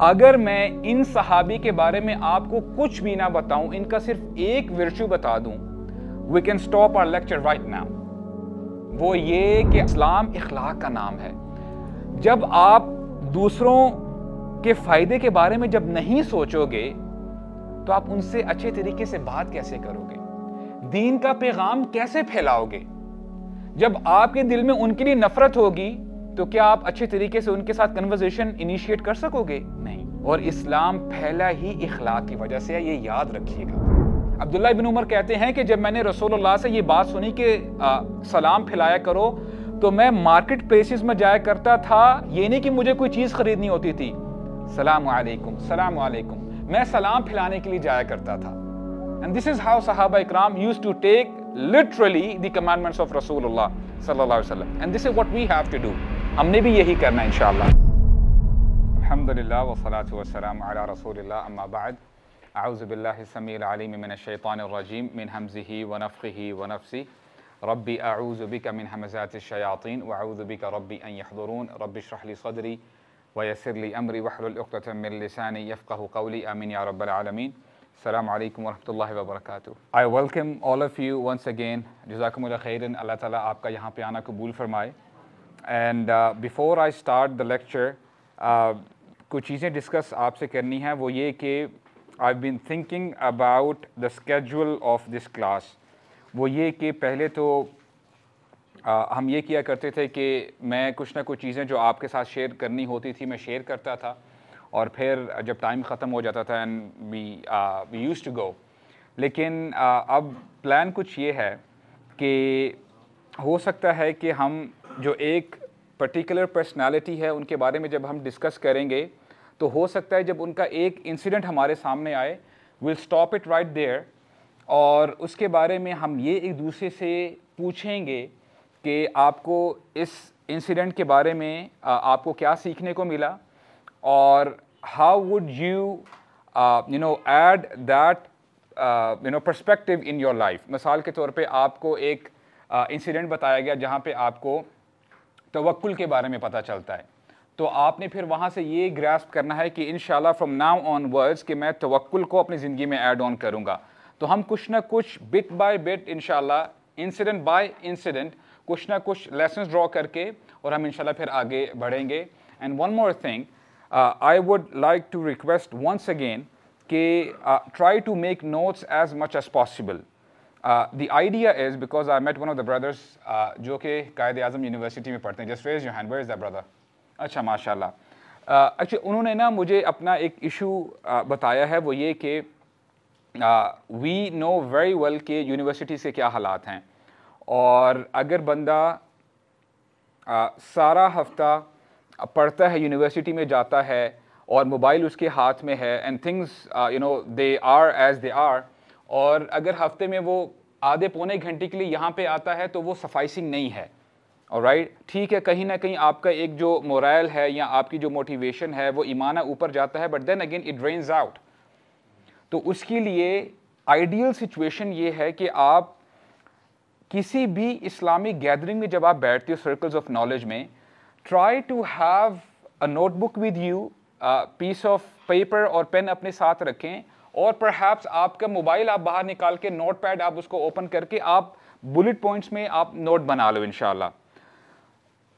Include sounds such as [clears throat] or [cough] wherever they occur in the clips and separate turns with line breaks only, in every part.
अगर मैं इन सहाबी के बारे में आपको कुछ भी ना बताऊं इनका सिर्फ एक विरशु बता दूं we can stop our lecture right now वो ये कि इस्लाम इखलाक का नाम है जब आप दूसरों के फायदे के बारे में जब नहीं सोचोगे तो आप उनसे अच्छे तरीके से बात कैसे करोगे दीन का पैगाम कैसे फैलाओगे जब आपके दिल में उनके लिए नफरत होगी तो क्या आप अच्छे तरीके से उनके साथ कन्वर्जेशन इनिशिएट कर सकोगे नहीं और इस्लाम फैला ही इखलाक की वजह से है ये याद रखिएगा अब्दुल्ला बिन उमर कहते हैं कि जब मैंने रसूलुल्लाह से ये बात सुनी कि सलाम फैलाया करो तो मैं मार्केट प्लेसेस में जाया करता था ये नहीं कि मुझे कोई चीज़ खरीदनी होती थी सलाम वालेकुम सलाम वालेकुम मैं सलाम फैलाने के लिए जाया करता था एंड दिस इज हाउ सहाबा इकराम use to take literally the commandments of रसूलुल्लाह सल्लल्लाहु अलैहि वसल्लम and this is what we have to do हमने भी यही करना इन अलहमदिल्ला वसलात वसलाम अला रसूल अम्माबाद आउज़बिल्लासमीम मिनशानरजीम मिन हमज़ी वनफ़ी वनफ़ी रबी आउज़बिक मिन हमज़ात शयातीन वाउज़बिक रबी अयदरून रबी शहली सदरी वयसरली अमरी वहलतमिलसानी यफ़क़ कौली अमीन या रबालमीन Assalamu alaikum wa rahmatullahi wa barakatuh. I welcome all of you once again. Jazakumullah khairan. Allah Ta'ala aapka yahan pe aana qabool farmaye. And before I start the lecture कुछ चीज़ें डिस्कस आपसे करनी है वो ये कि I been thinking about the schedule of this class वो ये कि पहले तो आ, uh, हम ये किया करते थे कि मैं कुछ ना कुछ चीज़ें जो आपके साथ शेयर करनी होती थी मैं शेयर करता था और फिर जब टाइम ख़त्म हो जाता था and we we use to go लेकिन आ, uh, अब प्लान कुछ ये है कि हो सकता है कि हम जो एक पर्टिकुलर पर्सनालिटी है उनके बारे में जब हम डिस्कस करेंगे तो हो सकता है जब उनका एक इंसिडेंट हमारे सामने आए will stop it right there और उसके बारे में हम ये एक दूसरे से पूछेंगे कि आपको इस इंसिडेंट के बारे में आपको क्या सीखने को मिला और how would you you know add that you know perspective in your life मिसाल के तौर पे आपको एक इंसिडेंट uh, बताया गया जहाँ पे आपको तवक्ल के बारे में पता चलता है तो आपने फिर वहाँ से ये ग्रास्प करना है कि in from now onwards कि मैं तवक्ल को अपनी ज़िंदगी में ऐड ऑन करूँगा तो हम कुछ ना कुछ bit by bit in incident by incident कुछ ना कुछ लेसन ड्रॉ करके और हम इनशाला फिर आगे बढ़ेंगे and one more thing I would like to request once again कि try to make notes as much as possible Uh, the idea is because I met one of the brothers uh, जो के कायदे अजम university में पढ़ते हैं just raise your where is the brother अच्छा माशाल्लाह अच्छा उन्होंने ना मुझे अपना एक इशू uh, बताया है वो ये कि वी नो वेरी वेल के यूनिवर्सिटी के क्या हालात हैं और अगर बंदा सारा हफ्ता पढ़ता है यूनिवर्सिटी में जाता है और मोबाइल उसके हाथ में है and things you know they are as they are और अगर हफ्ते में वो आधे पौने घंटे के लिए यहाँ पे आता है तो वो सफाइसिंग नहीं है और राइट ठीक है कहीं ना कहीं आपका एक जो मोरल है या आपकी जो मोटिवेशन है वो ईमाना ऊपर जाता है but then again it drains out तो उसके लिए आइडियल सिचुएशन ये है कि आप किसी भी इस्लामिक गैदरिंग में जब आप बैठते हो सर्कल्स ऑफ नॉलेज में try to have a notebook with you piece of paper और पेन अपने साथ रखें और परहैप्स आपका मोबाइल आप बाहर निकाल के नोट पैड आप उसको ओपन करके आप बुलेट पॉइंट्स में आप नोट बना लो इन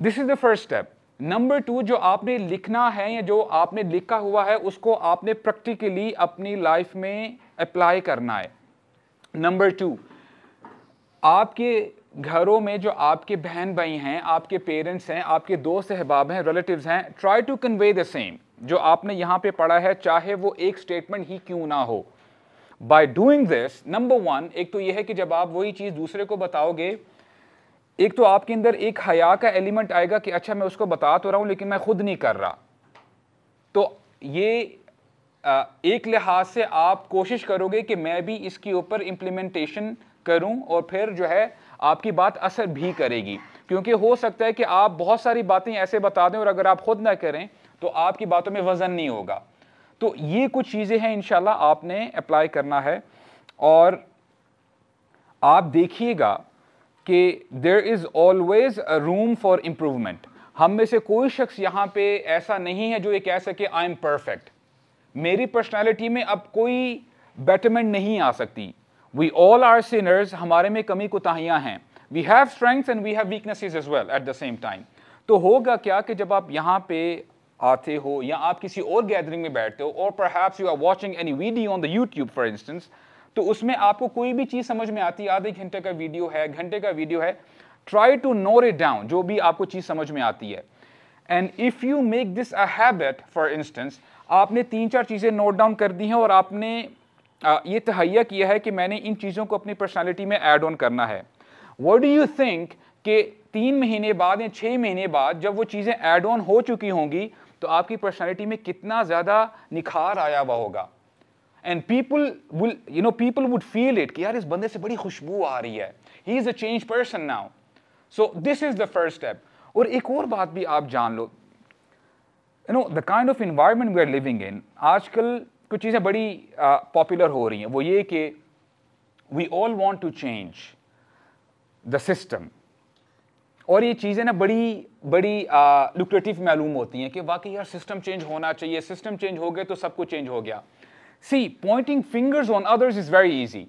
this is the first step number two जो आपने लिखना है या जो आपने लिखा हुआ है उसको आपने प्रैक्टिकली अपनी लाइफ में अप्लाई करना है नंबर टू आपके घरों में जो आपके बहन भाई हैं आपके पेरेंट्स हैं आपके दोस्त अहबाब हैं रिलेटिव्स हैं try to convey the same जो आपने यहां पे पढ़ा है चाहे वो एक स्टेटमेंट ही क्यों ना हो by doing this number one एक तो यह है कि जब आप वही चीज दूसरे को बताओगे एक तो आपके अंदर एक हया का एलिमेंट आएगा कि अच्छा मैं उसको बता तो रहा हूं लेकिन मैं खुद नहीं कर रहा तो ये एक लिहाज से आप कोशिश करोगे कि मैं भी इसके ऊपर इंप्लीमेंटेशन करूं और फिर जो है आपकी बात असर भी करेगी क्योंकि हो सकता है कि आप बहुत सारी बातें ऐसे बता दें और अगर आप खुद ना करें तो आपकी बातों में वज़न नहीं होगा तो ये कुछ चीज़ें हैं इनशाला आपने अप्लाई करना है और आप देखिएगा कि there is always room for improvement हम में से कोई शख्स यहां पे ऐसा नहीं है जो ये कह सके आई एम परफेक्ट मेरी पर्सनैलिटी में अब कोई बेटरमेंट नहीं आ सकती वी ऑल आर सीनर्स हमारे में कमी कोताहियां हैं we have strengths and we have weaknesses as well at the same time तो होगा क्या कि जब आप यहां पे आते हो या आप किसी और गैदरिंग में बैठते हो और perhaps you are watching any video on the YouTube for instance तो उसमें आपको कोई भी चीज़ समझ में आती है आधे घंटे का वीडियो है घंटे का वीडियो है try to note it down जो भी आपको चीज़ समझ में आती है and if you make this a habit for instance आपने तीन चार चीज़ें नोट डाउन कर दी हैं और आपने ये तहैया किया है कि मैंने इन चीज़ों को अपनी पर्सनैलिटी में ऐड ऑन करना है वट डू यू थिंक कि तीन महीने बाद या छः महीने बाद जब वो चीज़ें ऐड ऑन हो चुकी होंगी तो आपकी पर्सनैलिटी में कितना ज़्यादा निखार आया हुआ होगा and people will you know people would feel it कि यार इस बंदे से बड़ी खुशबू आ रही है he is a change person now so this is the first step और एक और बात भी आप जान लो you know the kind of environment we are living in आजकल कुछ चीज़ें बड़ी पॉपुलर uh, हो रही हैं वो ये कि we all want to change the system और ये चीज़ें ना बड़ी बड़ी लुक्रेटिव मालूम होती हैं कि वाकई यार सिस्टम चेंज होना चाहिए सिस्टम चेंज हो गया तो सब कुछ चेंज हो गया see pointing fingers on others is very easy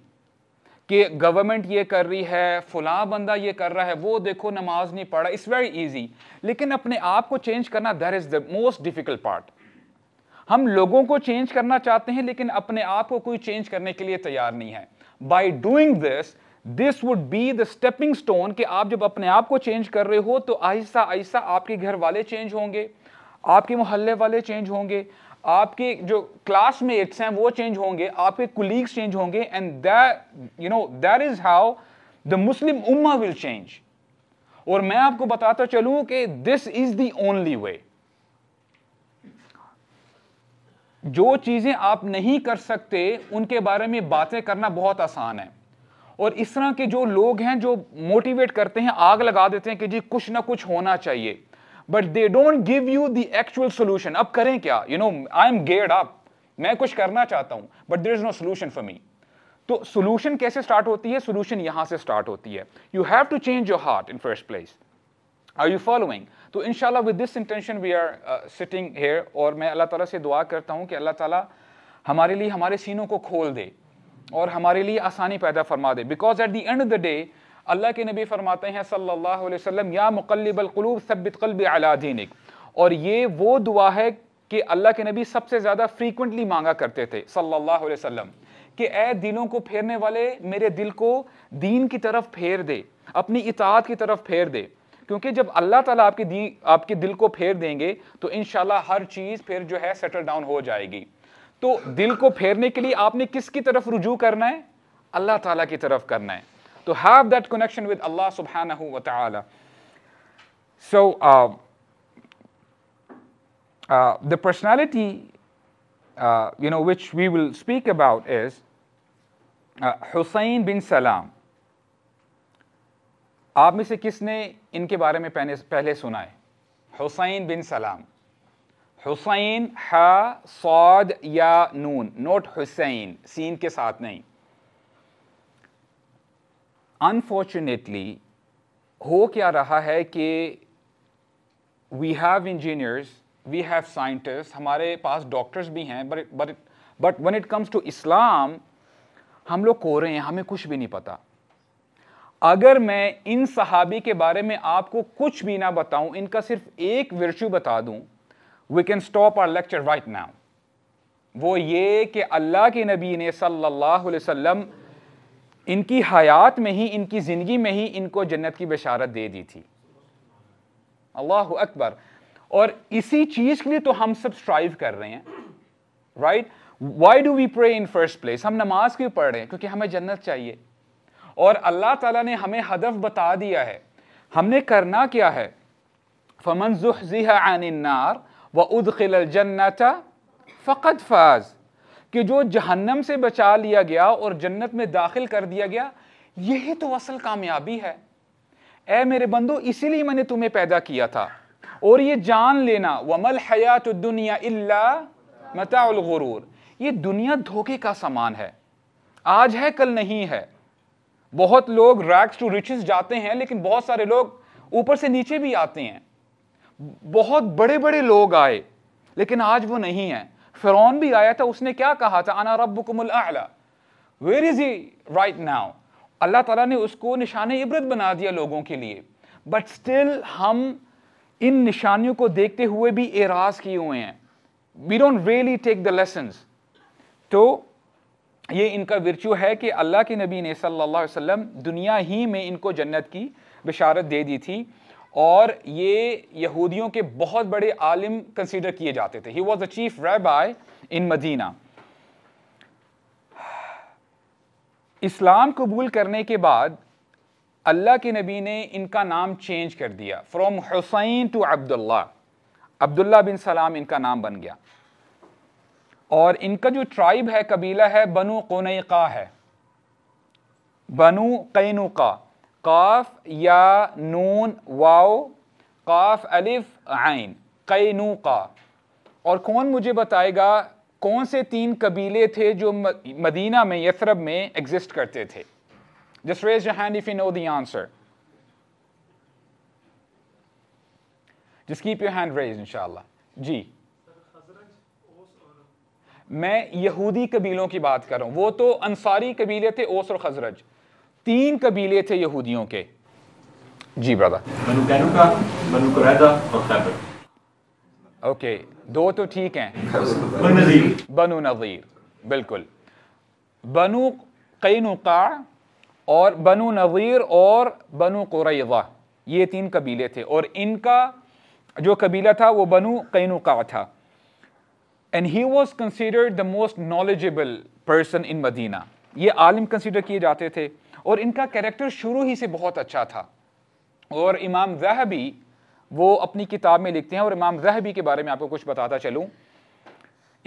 कि गवर्नमेंट ये कर रही है फलां बंदा ये कर रहा है वो देखो नमाज नहीं पढ़ा इट्स वेरी ईजी लेकिन अपने आप को चेंज करना there is the most difficult part हम लोगों को चेंज करना चाहते हैं लेकिन अपने आप को कोई चेंज करने के लिए तैयार नहीं है by doing this this would be the stepping stone कि आप जब अपने आप को चेंज कर रहे हो तो आहिस्ता आहिस्ता आपके घर वाले चेंज होंगे आपके मोहल्ले वाले चेंज होंगे आपके जो क्लासमेट्स हैं वो चेंज होंगे आपके कुलीग्स चेंज होंगे and that you know that is how the Muslim उम्मा विल चेंज और मैं आपको बताता चलूं कि this is the only way जो चीजें आप नहीं कर सकते उनके बारे में बातें करना बहुत आसान है और इस तरह के जो लोग हैं जो मोटिवेट करते हैं आग लगा देते हैं कि जी कुछ ना कुछ होना चाहिए but they don't give you the actual solution अब करें क्या you know I am fed up मैं कुछ करना चाहता हूं but there is no solution for me तो सोल्यूशन कैसे स्टार्ट होती है सोल्यूशन यहां से स्टार्ट होती है you have to change your heart in first place are you following तो इनशाला with this intention we are sitting here और मैं अल्लाह ताला से दुआ करता हूँ कि अल्लाह ताला हमारे लिए हमारे सीनों को खोल दे और हमारे लिए आसानी पैदा फरमा दे because at the end of the day अल्लाह के नबी फरमाते हैं सल्लल्लाहु अलैहि वसल्लम या मुकल्लिबलकलूब सबित कल्ब अलादीनिक और ये वो दुआ है कि अल्लाह के नबी सबसे ज़्यादा फ्रीक्वेंटली मांगा करते थे सल्लल्लाहु अलैहि वसल्लम कि ए दिलों को फेरने वाले मेरे दिल को दीन की तरफ फेर दे अपनी इतात की तरफ फेर दे क्योंकि जब अल्लाह ताला आपके दी आपके दिल को फेर देंगे तो इन हर चीज़ फिर जो है सेटल डाउन हो जाएगी तो दिल को फेरने के लिए आपने किसकी तरफ रुजू करना है अल्लाह ताला की तरफ करना है तो have that connection with Allah सुबहानहू व तआला so the personality you know which we will speak about is Hussain bin Salam आप में से किसने इनके बारे में पहले सुना है हुसैन बिन सलाम हुसैन हा सौद या नून नोट हुसैन सीन के साथ नहीं अनफॉर्चुनेटली हो क्या रहा है कि we have engineers we have scientist हमारे पास डॉक्टर्स भी हैं but but but when it comes to Islam हम लोग को रहे हैं हमें कुछ भी नहीं पता अगर मैं इन सहाबी के बारे में आपको कुछ भी ना बताऊं इनका सिर्फ एक वर्चू बता दूं we can stop our lecture right now वो ये कि अल्लाह के नबी ने सल्लल्लाहु अलैहि वसल्लम इनकी हयात में ही इनकी ज़िंदगी में ही इनको जन्नत की बशारत दे दी थी अल्लाह अकबर और इसी चीज़ के लिए तो हम सब स्ट्राइव कर रहे हैं right why do we pray in first place हम नमाज क्यों पढ़ रहे हैं क्योंकि हमें जन्नत चाहिए और अल्लाह ताला ने हमें हदफ बता दिया है हमने करना क्या है फमन जुहजिहा आन नार व उद जन्नता फ़कत फाज कि जो जहन्नम से बचा लिया गया और जन्नत में दाखिल कर दिया गया यही तो असल कामयाबी है ऐ मेरे बंदो इसीलिए मैंने तुम्हें पैदा किया था और ये जान लेना वमल हयात दुनिया इल्ला मताउल गुरूर ये दुनिया धोखे का सामान है आज है कल नहीं है बहुत लोग रैक्स टू रिचेस जाते हैं लेकिन बहुत सारे लोग ऊपर से नीचे भी आते हैं बहुत बड़े बड़े लोग आए लेकिन आज वो नहीं है फिरौन भी आया था उसने क्या कहा था अना रब आला where is he right now अल्लाह ताला ने उसको निशान इबरत बना दिया लोगों के लिए बट स्टिल हम इन निशानियों को देखते हुए भी एराज किए हुए हैं we don't really take the lesson तो ये इनका वर्चू है कि अल्लाह के नबी ने सल्लल्लाहु अलैहि वसल्लम दुनिया ही में इनको जन्नत की बिशारत दे दी थी और ये यहूदियों के बहुत बड़े आलिम कंसीडर किए जाते थे he was a chief I in Medina इस्लाम कबूल करने के बाद अल्लाह के नबी ने इनका नाम चेंज कर दिया from Hussain to Abdullah Abdullah bin Salam इनका नाम बन गया और इनका जो ट्राइब है कबीला है बनु कोनका है बनु कैनुका काफ या नून वाओ काफ अलिफ आइन नू का और कौन मुझे बताएगा कौन से तीन कबीले थे जो मदीना में यसरब में एग्जिस्ट करते थे just raise hand if you know the answer just keep your hand raise इंशाल्लाह जी मैं यहूदी कबीलों की बात कर रहा हूं वो तो अंसारी कबीले थे ओस और खजरज तीन कबीले थे यहूदियों के जी ब्रदर ओके दो तो ठीक हैं बनु नज़ीर बिल्कुल बनु कईनुका और बनु नज़ीर और बनु कुरैज़ा ये तीन कबीले थे और इनका जो कबीला था वो बनु कईनुका था and he was considered the most knowledgeable person in Medina ये आलिम कंसिडर किए जाते थे और इनका कैरेक्टर शुरू ही से बहुत अच्छा था और इमाम जहबी वो अपनी किताब में लिखते हैं और इमाम जहबी के बारे में आपको कुछ बताता चलूँ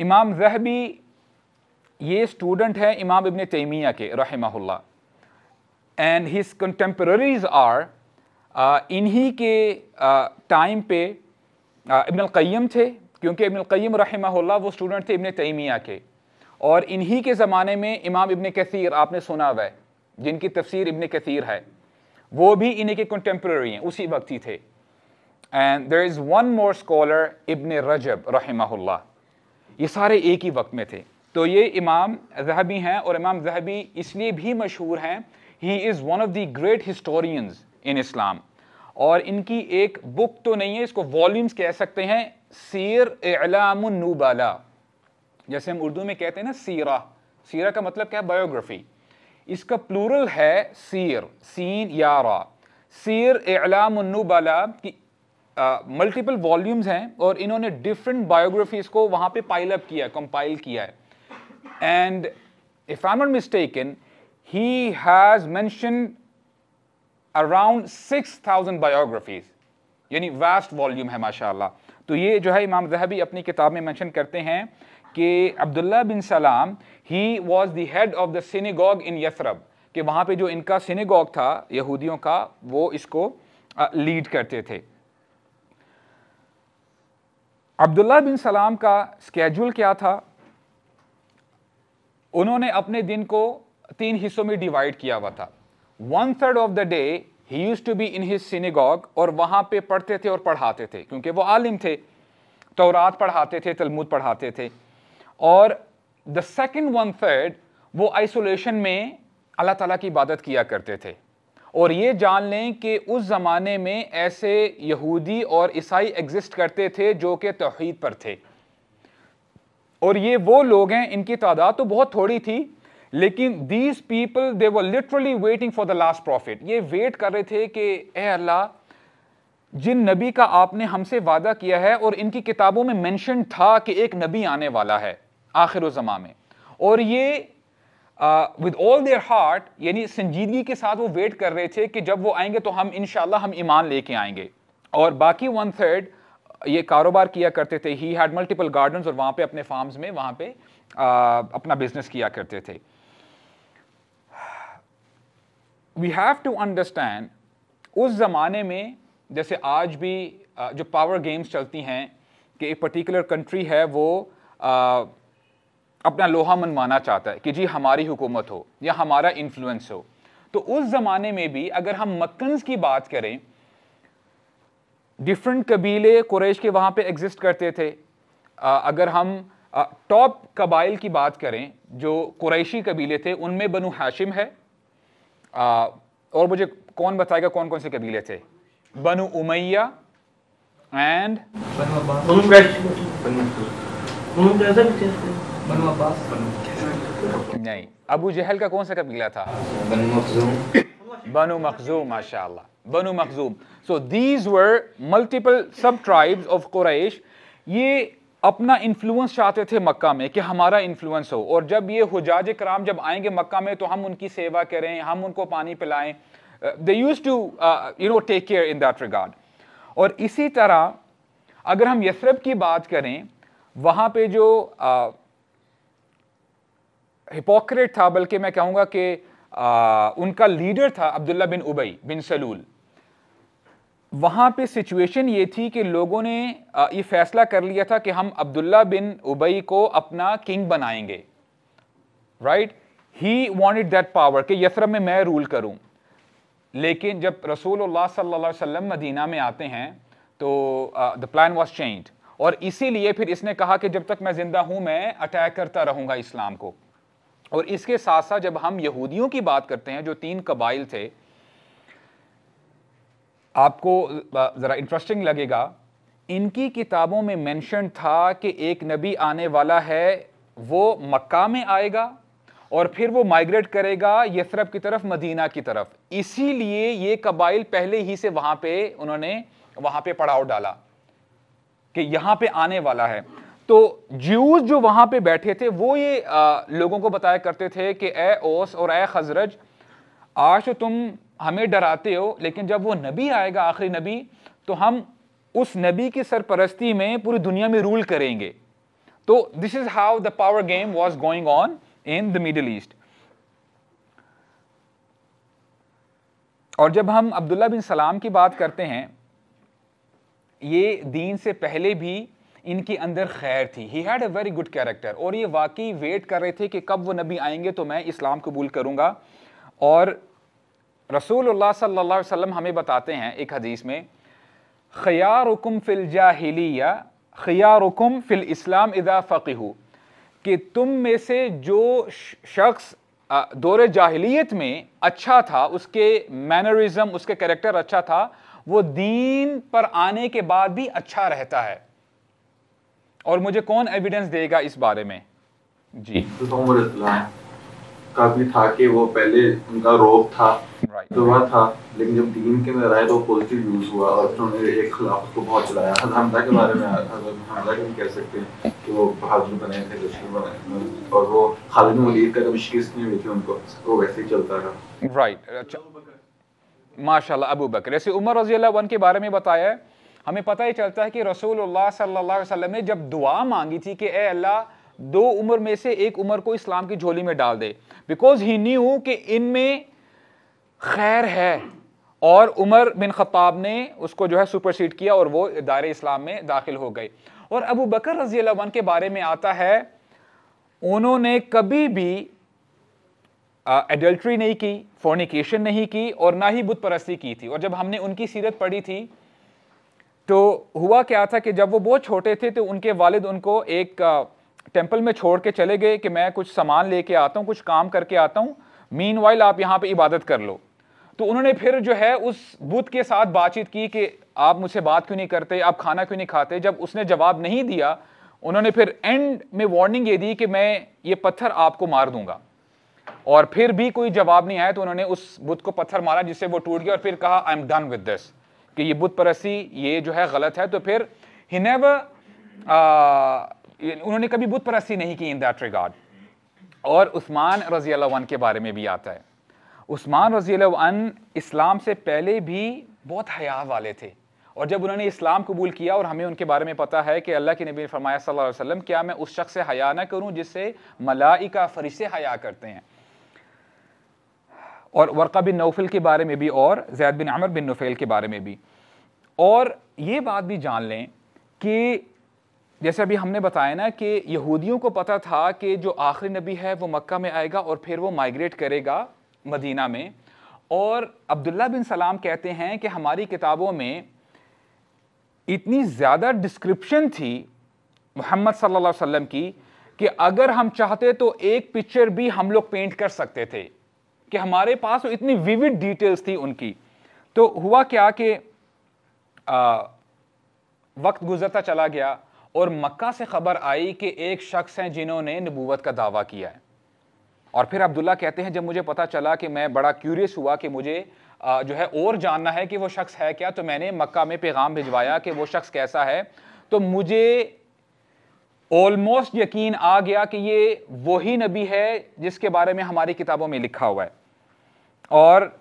इमाम जहबी ये स्टूडेंट हैं इमाम इबन तैमिया के रहमहुल्ला एंड हिज कंटेम्प्रेरीज आर इन्हीं के टाइम पे इबन क़य्यम थे क्योंकि इबन क़य्यम रहमहुल्ला वो स्टूडेंट थे इबन तैमिया के और इन्हीं के ज़माने में इमाम इबन कैसीर आपने सुना हुआ है जिनकी तफसीर इबन कसर है वो भी इन्हीं के कंटेम्प्रेरी हैं उसी वक्त ही थे and there is one more scholar इबन रजब रहा ये सारे एक ही वक्त में थे तो ये इमाम जहबी हैं और इमाम जहबी इसलिए भी मशहूर हैं he is one of the great historians in Islam और इनकी एक बुक तो नहीं है इसको वॉल्यूम्स कह सकते हैं सीर एलामनूबाला जैसे हम उर्दू में कहते हैं ना सीरा सीरा का मतलब क्या है बायोग्राफी इसका प्लूरल है सीर सीन यारा सीर एलामबला की मल्टीपल वॉल्यूम्स हैं और इन्होंने डिफरेंट बायोग्राफीज़ को वहाँ पे पाइल अप किया कंपाइल किया है and if I not in he has mention around six thousand biographies यानी वास्ट वॉल्यूम है माशाल्लाह तो ये जो है इमाम जहबी अपनी किताब में मेंशन करते हैं कि अब्दुल्ला बिन सलाम he was the head of the synagogue in Yathrib कि वहाँ पे जो इनका सिनेगॉग था यहूदियों का वो इसको लीड करते थे अब्दुल्ला बिन सलाम का स्केजूल क्या था उन्होंने अपने दिन को तीन हिस्सों में डिवाइड किया हुआ था one third of the day he used to be in his synagogue और वहाँ पे पढ़ते थे और पढ़ाते थे क्योंकि वो आलिम थे तौरात पढ़ाते थे तलमुद पढ़ाते थे और द सेकेंड वन थर्ड वो आइसोलेशन में अल्लाह ताला की इबादत किया करते थे और ये जान लें कि उस ज़माने में ऐसे यहूदी और ईसाई एग्जिस्ट करते थे जो कि तोहद पर थे और ये वो लोग हैं इनकी तादाद तो बहुत थोड़ी थी लेकिन these people they were literally waiting for the last prophet ये वेट कर रहे थे कि ए अल्लाह जिन नबी का आपने हमसे वादा किया है और इनकी किताबों में मेंशन था कि एक नबी आने वाला है आखिर ज़मा में और ये विद ऑल देयर हार्ट यानी संजीदगी के साथ वो वेट कर रहे थे कि जब वो आएंगे तो हम इन हम ईमान लेके आएंगे और बाकी वन थर्ड ये कारोबार किया करते थे ही हैड मल्टीपल गार्डन और वहाँ पे अपने फार्म्स में वहाँ पे आ, अपना बिजनेस किया करते थे वी हैव टू अंडरस्टैंड उस ज़माने में जैसे आज भी जो पावर गेम्स चलती हैं कि एक पर्टिकुलर कंट्री है वो अपना लोहा मनवाना चाहता है कि जी हमारी हुकूमत हो या हमारा इन्फ्लुएंस हो तो उस ज़माने में भी अगर हम मक्कंस की बात करें डिफरेंट कबीले कुरैश के वहाँ पे एग्जिस्ट करते थे आ, अगर हम टॉप कबाइल की बात करें जो कुरैशी कबीले थे उनमें बनु हाशिम है आ, और मुझे कौन बताएगा कौन कौन से कबीले थे बनु उमैया एंड बनु अब्बास नहीं अबू जहल का कौन सा कब निकला था बनु मखजूम बनु मखजूम बनु मखजूम so these were multiple sub tribes of कुरैश ये अपना इन्फ्लुएंस चाहते थे मक्का में कि हमारा इन्फ्लुएंस हो और जब ये हजाज कराम जब आएंगे मक्का में तो हम उनकी सेवा करें हम उनको पानी पिलाएं they used to you know take care in that regard और इसी तरह अगर हम यसरब की बात करें वहाँ पे जो uh, हिपोक्रेट था बल्कि मैं कहूँगा कि उनका लीडर था अब्दुल्ला बिन उबई बिन सलूल वहाँ पे सिचुएशन ये थी कि लोगों ने ये फैसला कर लिया था कि हम अब्दुल्ला बिन उबई को अपना किंग बनाएंगे right he wanted that power कि यसरब में मैं रूल करूं लेकिन जब रसूल सल्लल्लाहु वसल्लम मदीना में आते हैं तो द प्लान वॉज चेंज और इसीलिए फिर इसने कहा कि जब तक मैं ज़िंदा हूं मैं अटैक करता रहूंगा इस्लाम को और इसके साथ साथ जब हम यहूदियों की बात करते हैं जो तीन कबाइल थे आपको ज़रा इंटरेस्टिंग लगेगा इनकी किताबों में मेंशन था कि एक नबी आने वाला है वो मक्का में आएगा और फिर वो माइग्रेट करेगा यसरब की तरफ मदीना की तरफ इसीलिए ये कबाइल पहले ही से वहां पे उन्होंने वहां पे पड़ाव डाला कि यहाँ पे आने वाला है तो ज्यूज जो वहां पे बैठे थे वो ये आ, लोगों को बताया करते थे कि ए ओस और ए खजरज आज तो तुम हमें डराते हो लेकिन जब वो नबी आएगा आखिरी नबी तो हम उस नबी की सरपरस्ती में पूरी दुनिया में रूल करेंगे तो this is how the power game was going on in the Middle East और जब हम अब्दुल्ला बिन सलाम की बात करते हैं ये दीन से पहले भी इनके अंदर खैर थी he had a very good character और ये वाकई वेट कर रहे थे कि कब वो नबी आएंगे तो मैं इस्लाम कबूल करूँगा और रसूल सल्ला वसम हमें बताते हैं एक हदीस में खया खयारुकुम फिल जाहिलिया खयारुकुम फिल इस्लाम इदा फ़कीहू कि तुम में से जो शख्स दौर जाहिलियत में अच्छा था उसके मैनरिज्म उसके कैरेक्टर अच्छा था वो दीन पर आने के बाद भी अच्छा रहता है और मुझे कौन एविडेंस देगा इस बारे में जी का भी था कि वो पहले उनका रोग था right. तो दुआ था लेकिन जब टीम के अंदर आए तो पॉजिटिव यूज हुआ और तो उन्होंने एक खिलाफ उसको बहुत चलाया हमदा के बारे में तो हमदा के भी कह सकते हैं कि वो बहादुर बने थे दुश्मन बने और वो खालिद मलिक का जब शिक्ष नहीं हुई थी उनको वो वैसे ही चलता रहा राइट right. अच्छा माशाल्लाह अबू बकर ऐसे उमर रजी वन के बारे में बताया है हमें पता ही चलता है कि रसूलुल्लाह सल्लल्लाहु अलैहि वसल्लम ने जब दुआ मांगी थी कि ए अल्लाह दो उम्र में से एक उम्र को इस्लाम की झोली में डाल दे बिकॉज ही न्यू कि इनमें खैर है और उमर बिन खताब ने उसको जो है सुपरसीड किया और वो दार इस्लाम में दाखिल हो गए और अबू बकर रजी अल्लाह के बारे में आता है उन्होंने कभी भी एडल्ट्री नहीं की फोर्निकेशन नहीं की और ना ही बुत परस्ती की थी और जब हमने उनकी सीरत पढ़ी थी तो हुआ क्या था कि जब वो बहुत छोटे थे तो उनके वालिद उनको एक टेम्पल में छोड़ के चले गए कि मैं कुछ सामान लेके आता हूँ कुछ काम करके आता हूँ मीन वाइल आप यहाँ पर इबादत कर लो तो उन्होंने फिर जो है उस बुत के साथ बातचीत की कि आप मुझसे बात क्यों नहीं करते आप खाना क्यों नहीं खाते जब उसने जवाब नहीं दिया उन्होंने फिर एंड में वार्निंग ये दी कि मैं ये पत्थर आपको मार दूंगा और फिर भी कोई जवाब नहीं आया तो उन्होंने उस बुत को पत्थर मारा जिससे वो टूट गया और फिर कहा I am done with this कि ये बुत परसी ये जो है गलत है तो फिर ही नेवर उन्होंने कभी बुत परस्ती नहीं की इन दैट रिगार्ड और उस्मान रजी अन के बारे में भी आता है उस्मान रजी अन इस्लाम से पहले भी बहुत हया वाले थे और जब उन्होंने इस्लाम कबूल किया और हमें उनके बारे में पता है कि अल्लाह के नबी फरमाया सल्लल्लाहु अलैहि वसल्लम क्या मैं उस शख्स से हया ना करूं जिससे मलाई का फरिश्ते हया करते हैं और वर्का बिन नौफिल के बारे में भी और जैद बिन अमर बिन नफ़ेल के बारे में भी और ये बात भी जान लें कि जैसे अभी हमने बताया ना कि यहूदियों को पता था कि जो आखिरी नबी है वो मक्का में आएगा और फिर वो माइग्रेट करेगा मदीना में और अब्दुल्ला बिन सलाम कहते हैं कि हमारी किताबों में इतनी ज़्यादा डिस्क्रिप्शन थी मोहम्मद सल्लल्लाहु अलैहि वसल्लम की कि अगर हम चाहते तो एक पिक्चर भी हम लोग पेंट कर सकते थे कि हमारे पास वो इतनी विविड डिटेल्स थी उनकी तो हुआ क्या कि वक्त गुजरता चला गया और मक्का से खबर आई कि एक शख्स हैं जिन्होंने नबूवत का दावा किया है और फिर अब्दुल्ला कहते हैं जब मुझे पता चला कि मैं बड़ा क्यूरियस हुआ कि मुझे जो है और जानना है कि वो शख्स है क्या तो मैंने मक्का में पैगाम भिजवाया कि वो शख्स कैसा है तो मुझे ऑलमोस्ट यकीन आ गया कि ये वही नबी है जिसके बारे में हमारी किताबों में लिखा हुआ है और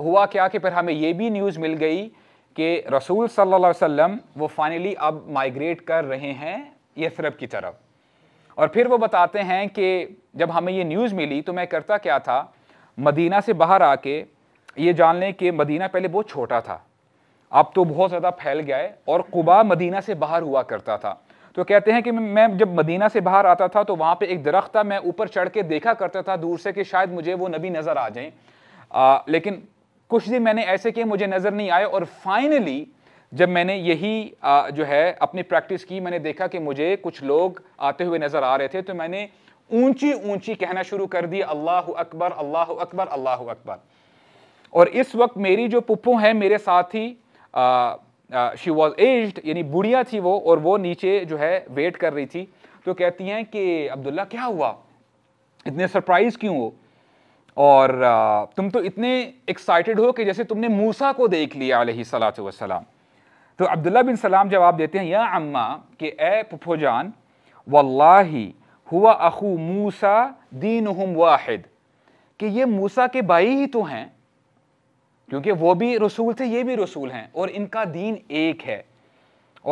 हुआ क्या कि फिर हमें ये भी न्यूज़ मिल गई कि रसूल सल्लल्लाहु अलैहि वसल्लम वो फाइनली अब माइग्रेट कर रहे हैं यसरब की तरफ और फिर वो बताते हैं कि जब हमें ये न्यूज़ मिली तो मैं करता क्या था मदीना से बाहर आके ये जान लें कि मदीना पहले बहुत छोटा था अब तो बहुत ज़्यादा फैल गया है और कुबा मदीना से बाहर हुआ करता था तो कहते हैं कि मैं जब मदीना से बाहर आता था तो वहाँ पे एक दरख्त था मैं ऊपर चढ़ के देखा करता था दूर से कि शायद मुझे वो नबी नज़र आ जाए लेकिन कुछ दिन मैंने ऐसे किए मुझे नज़र नहीं आए और फाइनली जब मैंने यही आ, जो है अपनी प्रैक्टिस की मैंने देखा कि मुझे कुछ लोग आते हुए नज़र आ रहे थे तो मैंने ऊंची ऊंची कहना शुरू कर दी अल्लाह अकबर अल्लाह अकबर अल्लाह अकबर और इस वक्त मेरी जो पुप्पो है मेरे साथ ही शी वॉज एज्ड यानी बुढ़िया थी वो और वो नीचे जो है वेट कर रही थी तो कहती हैं कि अब्दुल्ला क्या हुआ इतने सरप्राइज क्यों हो और तुम तो इतने एक्साइटेड हो कि जैसे तुमने मूसा को देख लिया सलात वसलाम तो अब्दुल्ला बिन सलाम जवाब देते हैं या अम्मा कि ए पुफोजान वल्लाही हुआ अखू मूसा दीन हम वाहिद कि ये मूसा के भाई ही तो हैं क्योंकि वो भी रसूल थे ये भी रसूल हैं और इनका दीन एक है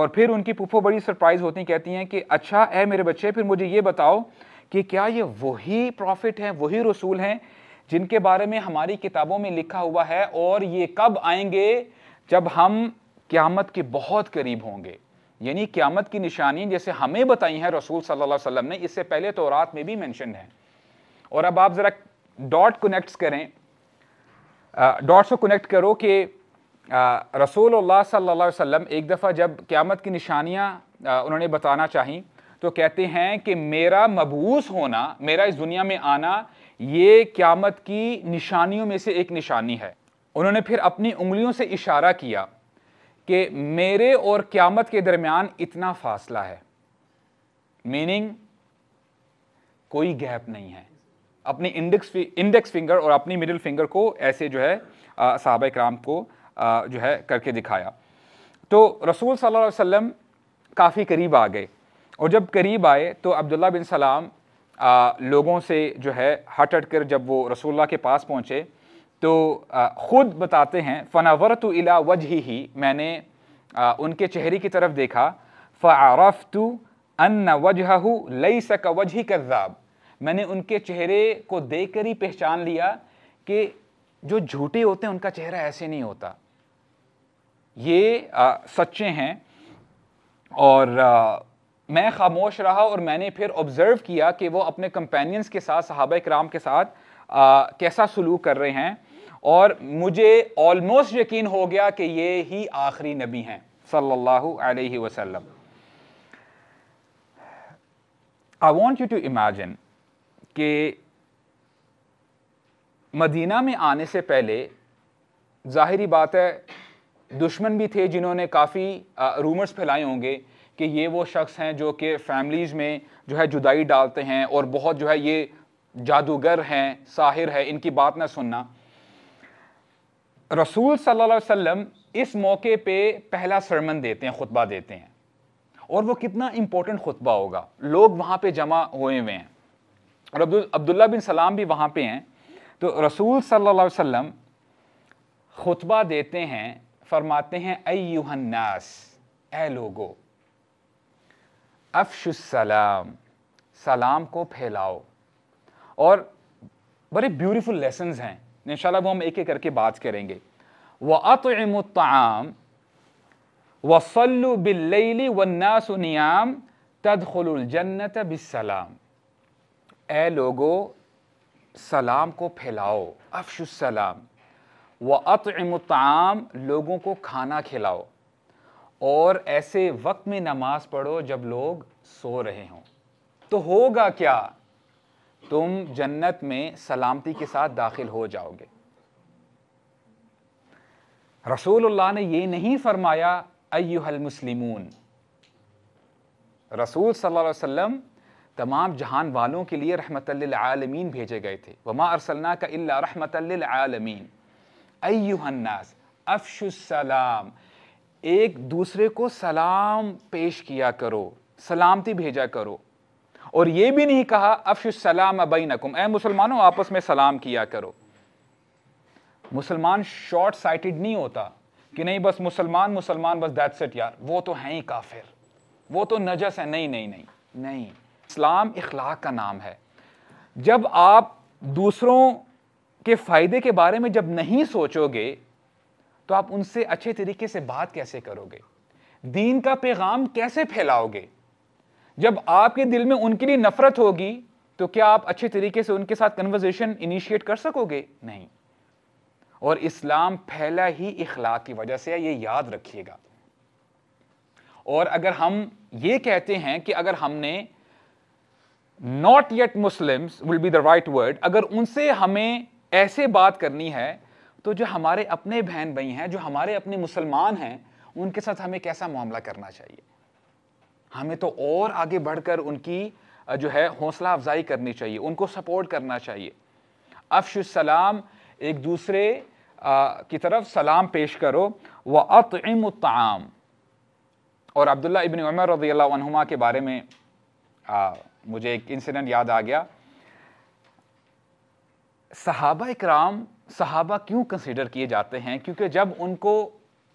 और फिर उनकी पुफो बड़ी सरप्राइज़ होती कहती हैं कि अच्छा है मेरे बच्चे फिर मुझे ये बताओ कि क्या ये वही प्रॉफिट हैं वही रसूल हैं जिनके बारे में हमारी किताबों में लिखा हुआ है और ये कब आएंगे जब हम क़्यामत के बहुत करीब होंगे यानी क़्यामत की निशानी जैसे हमें बताई हैं रसूल सल्लल्लाहु अलैहि वसल्लम ने इससे पहले तो रात में भी मैंशन है और अब आप ज़रा डॉट कनेक्ट्स करें डॉट्स को कनेक्ट करो कि रसूल सल्ला वसम एक दफ़ा जब क़्यामत की निशानियाँ उन्होंने बताना चाहीं तो कहते हैं कि मेरा मबूस होना मेरा इस दुनिया में आना ये क़्यामत की निशानियों में से एक निशानी है उन्होंने फिर अपनी उंगलियों से इशारा किया कि मेरे और क़्यामत के दरमियान इतना फासला है मीनिंग कोई गैप नहीं है अपनी इंडेक्स इंडेक्स फिंगर और अपनी मिडिल फिंगर को ऐसे जो है साहब कराम को आ, जो है करके दिखाया तो रसूल सल्लल्लाहु अलैहि वसल्लम काफ़ी करीब आ गए और जब करीब आए तो अब्दुल्ला बिन सलाम आ, लोगों से जो है हट हट कर जब वो रसूल्ला के पास पहुँचे तो आ, ख़ुद बताते हैं फनावर तो इला वज ही मैंने आ, उनके चेहरे की तरफ देखा फ़ारफ़ तो अन्न वजह लई सक वजह कज़ाब मैंने उनके चेहरे को देख कर ही पहचान लिया कि जो झूठे होते हैं उनका चेहरा ऐसे नहीं होता ये आ, सच्चे हैं और आ, मैं खामोश रहा और मैंने फिर ऑब्ज़र्व किया कि वो अपने कंपेनियंस के साथ सहाबा कराम के साथ आ, कैसा सलूक कर रहे हैं और मुझे ऑलमोस्ट यकीन हो गया कि ये ही आखिरी नबी हैं सल्लल्लाहु अलैहि वसल्लम I want you to imagine कि मदीना में आने से पहले ज़ाहरी बात है दुश्मन भी थे जिन्होंने काफ़ी रूमर्स फैलाए होंगे कि ये वो शख्स हैं जो कि फैमिलीज़ में जो है जुदाई डालते हैं और बहुत जो है ये जादूगर हैं साहिर है इनकी बात ना सुनना रसूल सल्लल्लाहु अलैहि वसल्लम इस मौके पे पहला सरमन देते हैं खुतबा देते हैं और वो कितना इम्पोर्टेंट खुतबा होगा लोग वहाँ पे जमा हुए हुए हैं और अब्दुल्ला बिन सलाम भी वहाँ पे हैं तो रसूल सल्लल्लाहु अलैहि वसल्लम खुतबा देते हैं फरमाते हैं ए यूहन्नास ए लोगो अफशुसलाम सलाम को फैलाओ और बड़े ब्यूटीफुल लेसन हैं इन वो हम एक एक करके बात करेंगे व अतम वसल्लु बिल्लैली वन्नासुनियाम तदखलजन्नत बिसलाम ए लोगो सलाम को फैलाओ अफशुसलाम व अतमताम लोगों को खाना खिलाओ और ऐसे वक्त में नमाज़ पढ़ो जब लोग सो रहे हों तो होगा क्या तुम जन्नत में सलामती के साथ दाखिल हो जाओगे रसूलुल्लाह ने यह नहीं फरमाया अयुहल मुस्लिमून रसूल सल्लल्लाहु अलैहि वसल्लम तमाम जहान वालों के लिए रहमत आलमीन भेजे गए थे वमा अरसलना का इल्ला रहमत आलमीन अयुहन्नास अफशुसलाम एक दूसरे को सलाम पेश किया करो सलामती भेजा करो और ये भी नहीं कहा अफशुसलाम अबई नकुम ए मुसलमानों आपस में सलाम किया करो मुसलमान शॉर्ट साइटेड नहीं होता कि नहीं बस मुसलमान मुसलमान बस दैट्स इट यार वो तो हैं ही काफिर वो तो नजस है नहीं नहीं नहीं नहीं इस्लाम इखलाक का नाम है जब आप दूसरों के फ़ायदे के बारे में जब नहीं सोचोगे तो आप उनसे अच्छे तरीके से बात कैसे करोगे दीन का पैगाम कैसे फैलाओगे जब आपके दिल में उनके लिए नफरत होगी तो क्या आप अच्छे तरीके से उनके साथ कन्वर्जेशन इनिशिएट कर सकोगे नहीं और इस्लाम फैला ही इखलाक की वजह से है ये याद रखिएगा और अगर हम ये कहते हैं कि अगर हमने not yet Muslims will be the right word अगर उनसे हमें ऐसे बात करनी है तो जो हमारे अपने बहन भाई हैं जो हमारे अपने मुसलमान हैं उनके साथ हमें कैसा मामला करना चाहिए हमें तो और आगे बढ़कर उनकी जो है हौसला अफजाई करनी चाहिए उनको सपोर्ट करना चाहिए सलाम एक दूसरे की तरफ सलाम पेश करो व अतम और अब्दुल्ला इबन उमर रजील्ला के बारे में मुझे एक इंसिडेंट याद आ गया सहाबा इकराम सहाबा क्यों कंसिडर किए जाते हैं क्योंकि जब उनको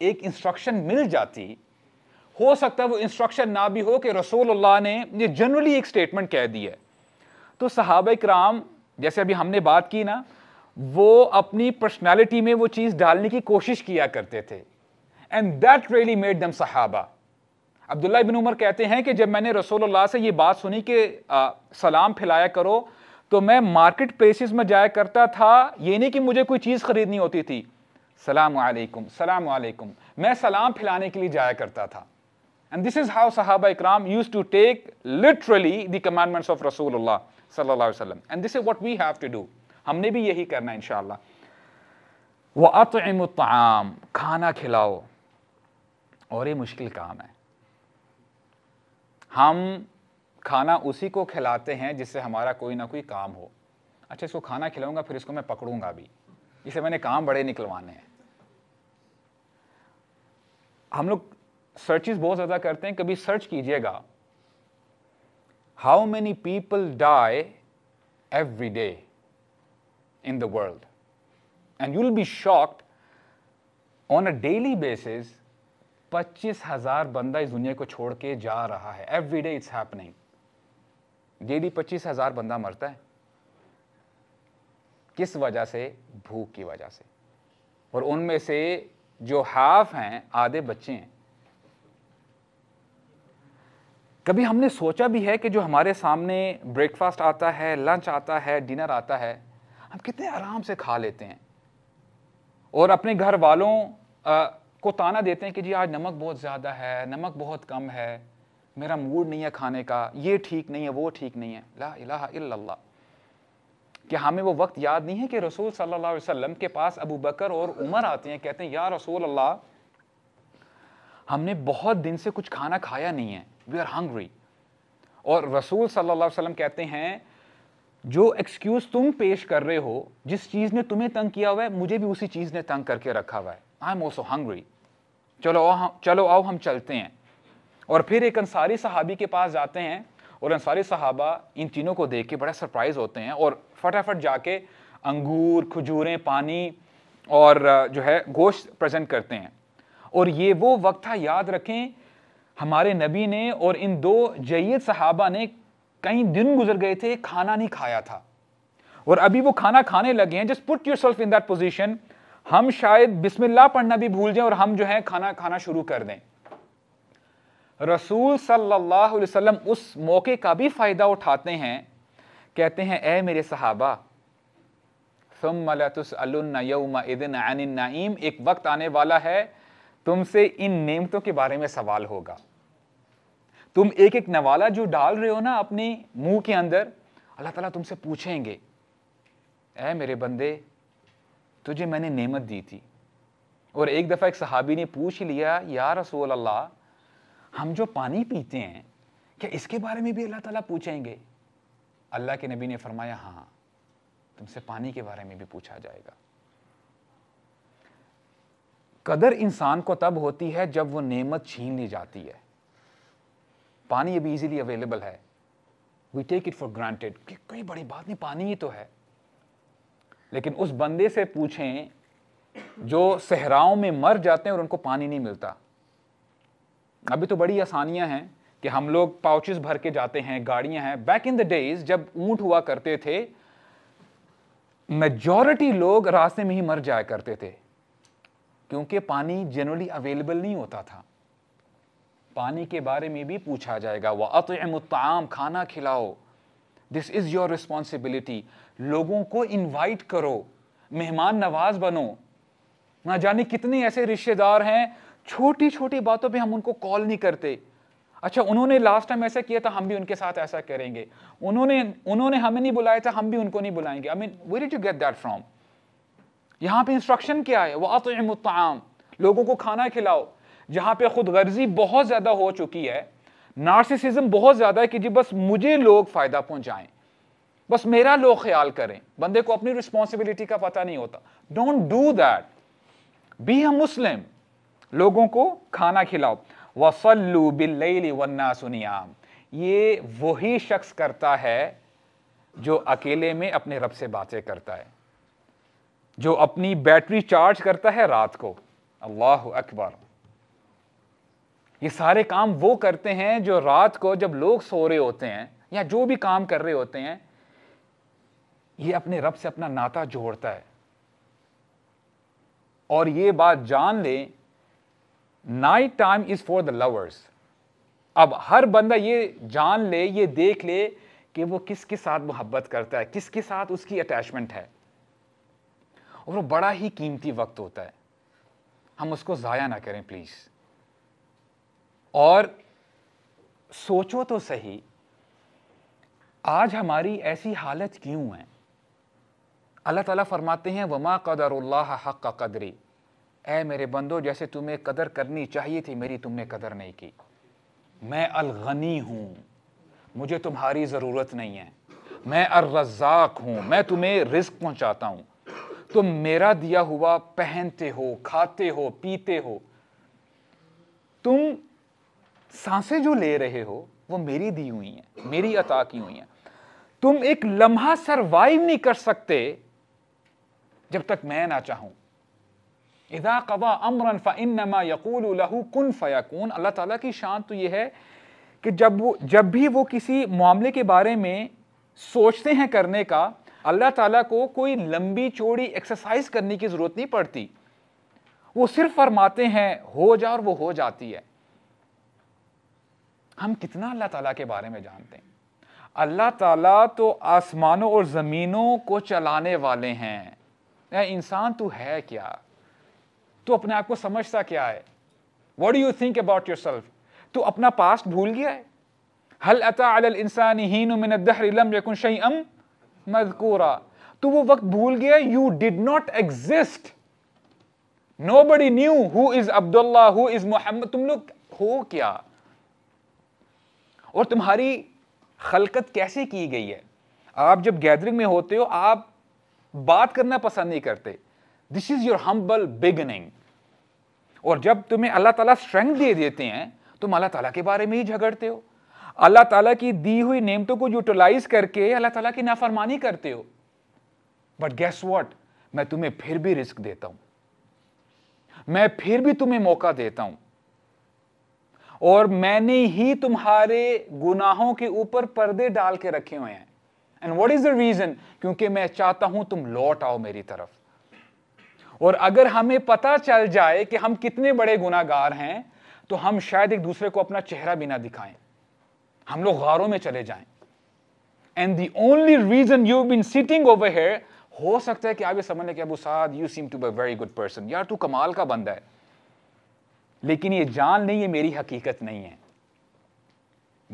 एक इंस्ट्रक्शन मिल जाती हो सकता है वो इंस्ट्रक्शन ना भी हो कि रसूलुल्लाह ने ये जनरली एक स्टेटमेंट कह दी है तो सहाबा इकराम जैसे अभी हमने बात की ना वो अपनी पर्सनालिटी में वो चीज़ डालने की कोशिश किया करते थे एंड दैट रियली मेड दम सहाबा अब्दुल्ला बिन उमर कहते हैं कि जब मैंने रसोल्ला से ये बात सुनी कि सलाम फैलाया करो तो मैं मार्केट प्लेसिस में जाया करता था ये नहीं कि मुझे कोई चीज़ ख़रीदनी होती थी सलाम वालेकुम सलाम वालेकुम मैं सलाम फैलाने के लिए जाया करता था एंड दिस इज़ हाउ सहाबा इकराम use to take literally the commandments of रसूल सल्ला वसलम and this is what we have to do हमने भी यही करना है इन वह अतम खाना खिलाओ और ये मुश्किल काम है हम खाना उसी को खिलाते हैं जिससे हमारा कोई ना कोई काम हो अच्छा इसको खाना खिलाऊंगा फिर इसको मैं पकड़ूंगा भी इसे मैंने काम बड़े निकलवाने हैं हम लोग सर्चिस बहुत ज़्यादा करते हैं कभी सर्च कीजिएगा how many people die every day in the world and you'll be shocked on a daily basis पच्चीस हज़ार बंदा इस दुनिया को छोड़ के जा रहा है every day it's happening daily पच्चीस हज़ार बंदा मरता है किस वजह से भूख की वजह से और उनमें से जो हाफ हैं आधे बच्चे हैं कभी हमने सोचा भी है कि जो हमारे सामने ब्रेकफास्ट आता है लंच आता है डिनर आता है हम कितने आराम से खा लेते हैं और अपने घर वालों आ, को ताना देते हैं कि जी आज नमक बहुत ज़्यादा है नमक बहुत कम है मेरा मूड नहीं है खाने का ये ठीक नहीं है वो ठीक नहीं है ला इलाहा इल्लल्लाह कि हमें वो वक्त याद नहीं है कि रसूल सल्लल्लाहु अलैहि वसल्लम के पास अबू बकर और उमर आते हैं कहते हैं या रसूल अल्लाह हमने बहुत दिन से कुछ खाना खाया नहीं है वी आर हंग्री और रसूल सल्लल्लाहु अलैहि वसल्लम कहते हैं जो एक्सक्यूज़ तुम पेश कर रहे हो जिस चीज़ ने तुम्हें तंग किया हुआ है मुझे भी उसी चीज़ ने तंग करके रखा हुआ है आई एम ऑल्सो हंग्री चलो आओ चलो आओ हम चलते हैं और फिर एक अंसारी सहाबी के पास जाते हैं और अंसारी सहाबा इन तीनों को देख के बड़ा सरप्राइज होते हैं और फटाफट जाके अंगूर खजूरें पानी और जो है गोश्त प्रेजेंट करते हैं और ये वो वक्त था याद रखें हमारे नबी ने और इन दो जयद सहाबा ने कई दिन गुजर गए थे खाना नहीं खाया था और अभी वो खाना खाने लगे हैं just put yourself in that position हम शायद बिस्मिल्लाह पढ़ना भी भूल जाएं और हम जो है खाना खाना शुरू कर दें रसूल सल्लल्लाहु अलैहि वसल्लम उस मौके का भी फ़ायदा उठाते हैं कहते हैं ए मेरे सहाबा नाइम एक वक्त आने वाला है तुमसे इन नेमतों के बारे में सवाल होगा तुम एक एक नवाला जो डाल रहे हो ना अपने मुंह के अंदर अल्लाह ताला तुमसे पूछेंगे ए मेरे बंदे तुझे मैंने नेमत दी थी और एक दफ़ा एक सहाबी ने पूछ लिया या रसूल अल्लाह हम जो पानी पीते हैं क्या इसके बारे में भी अल्लाह ताला पूछेंगे अल्लाह के नबी ने फरमाया हाँ तुमसे पानी के बारे में भी पूछा जाएगा कदर इंसान को तब होती है जब वो नेमत छीन ली जाती है पानी अभी इजीली अवेलेबल है we take it for granted कि कोई बड़ी बात नहीं पानी ही तो है लेकिन उस बंदे से पूछें जो सहराओं में मर जाते हैं और उनको पानी नहीं मिलता अभी तो बड़ी आसानियां हैं कि हम लोग पाउचेस भर के जाते हैं गाड़ियां हैं बैक इन द डेज जब ऊंट हुआ करते थे मेजॉरिटी लोग रास्ते में ही मर जाया करते थे क्योंकि पानी जनरली अवेलेबल नहीं होता था पानी के बारे में भी पूछा जाएगा वह अतम खाना खिलाओ दिस इज़ योर रिस्पॉन्सिबिलिटी लोगों को इनवाइट करो मेहमान नवाज बनो ना जाने कितने ऐसे रिश्तेदार हैं छोटी छोटी बातों पे हम उनको कॉल नहीं करते अच्छा उन्होंने लास्ट टाइम ऐसा किया था हम भी उनके साथ ऐसा करेंगे उन्होंने उन्होंने हमें नहीं बुलाया था हम भी उनको नहीं बुलाएंगे I mean where you get that from यहाँ पे इंस्ट्रक्शन क्या है वह तो लोगों को खाना खिलाओ जहाँ पे खुद गर्जी बहुत ज़्यादा हो चुकी है नार्सिसिज्म बहुत ज्यादा है कि जी बस मुझे लोग फायदा पहुंचाएं बस मेरा लोग ख्याल करें बंदे को अपनी रिस्पॉन्सिबिलिटी का पता नहीं होता don't do that be a Muslim लोगों को खाना खिलाओ वसल्लू बिल्लैली वन्ना सुनियाम ये वही शख्स करता है जो अकेले में अपने रब से बातें करता है जो अपनी बैटरी चार्ज करता है रात को अल्लाह अकबर ये सारे काम वो करते हैं जो रात को जब लोग सो रहे होते हैं या जो भी काम कर रहे होते हैं ये अपने रब से अपना नाता जोड़ता है और ये बात जान ले night time is for the lovers अब हर बंदा ये जान ले ये देख ले कि वो किसके साथ मोहब्बत करता है किसके साथ उसकी अटैचमेंट है और वो बड़ा ही कीमती वक्त होता है हम उसको ज़ाया ना करें प्लीज़ और सोचो तो सही आज हमारी ऐसी हालत क्यों है अल्लाह ताला फरमाते हैं वमा कदर हक का कदरी ए मेरे बंदो जैसे तुम्हें कदर करनी चाहिए थी मेरी तुमने कदर नहीं की मैं अलगनी हूँ मुझे तुम्हारी ज़रूरत नहीं है मैं अर्रजाक हूँ मैं तुम्हें रिस्क पहुँचाता हूँ तुम मेरा दिया हुआ पहनते हो खाते हो पीते हो तुम सांसें जो ले रहे हो वो मेरी दी हुई हैं मेरी अता की हुई हैं तुम एक लम्हा सरवाइव नहीं कर सकते जब तक मैं ना चाहूं इदा कवा अमरन फ़नमा यकूल लहू कन अल्लाह ताला की शान तो ये है कि जब वो जब भी वो किसी मामले के बारे में सोचते हैं करने का अल्लाह ताला को कोई लंबी चौड़ी एक्सरसाइज करने की ज़रूरत नहीं पड़ती वो सिर्फ फरमाते हैं हो जा और वो हो जाती है हम कितना अल्लाह ताला के बारे में जानते हैं अल्लाह ताला तो आसमानों और ज़मीनों को चलाने वाले हैं इंसान तू है क्या तू अपने आप को समझता क्या है what do you think about yourself तू अपना पास्ट भूल गया है हल अता इंसान यकुन शई अम मजकूरा तो वो वक्त भूल गया you did not exist nobody knew who is Abdullah who is Muhammad तुम लोग हो क्या और तुम्हारी खलकत कैसे की गई है आप जब गैदरिंग में होते हो आप बात करना पसंद नहीं करते this is your humble beginning और जब तुम्हें अल्लाह ताला स्ट्रेंथ दे देते हैं तुम अल्लाह ताला के बारे में ही झगड़ते हो अल्लाह ताला की दी हुई नेमतों को यूटिलाइज करके अल्लाह ताला की नाफरमानी करते हो बट गैस वॉट मैं तुम्हें फिर भी रिस्क देता हूं मैं फिर भी तुम्हें मौका देता हूं और मैंने ही तुम्हारे गुनाहों के ऊपर पर्दे डाल के रखे हुए हैं and what is the reason क्योंकि मैं चाहता हूं तुम लौट आओ मेरी तरफ और अगर हमें पता चल जाए कि हम कितने बड़े गुनागार हैं तो हम शायद एक दूसरे को अपना चेहरा भी ना दिखाएं हम लोग गारों में चले जाएं and the only reason you been sitting over here हो सकता है कि आप ये समझ लें कि अबू साद you seem to be very good person यार तू कमाल का बंदा है लेकिन ये जान नहीं ये मेरी हकीकत नहीं है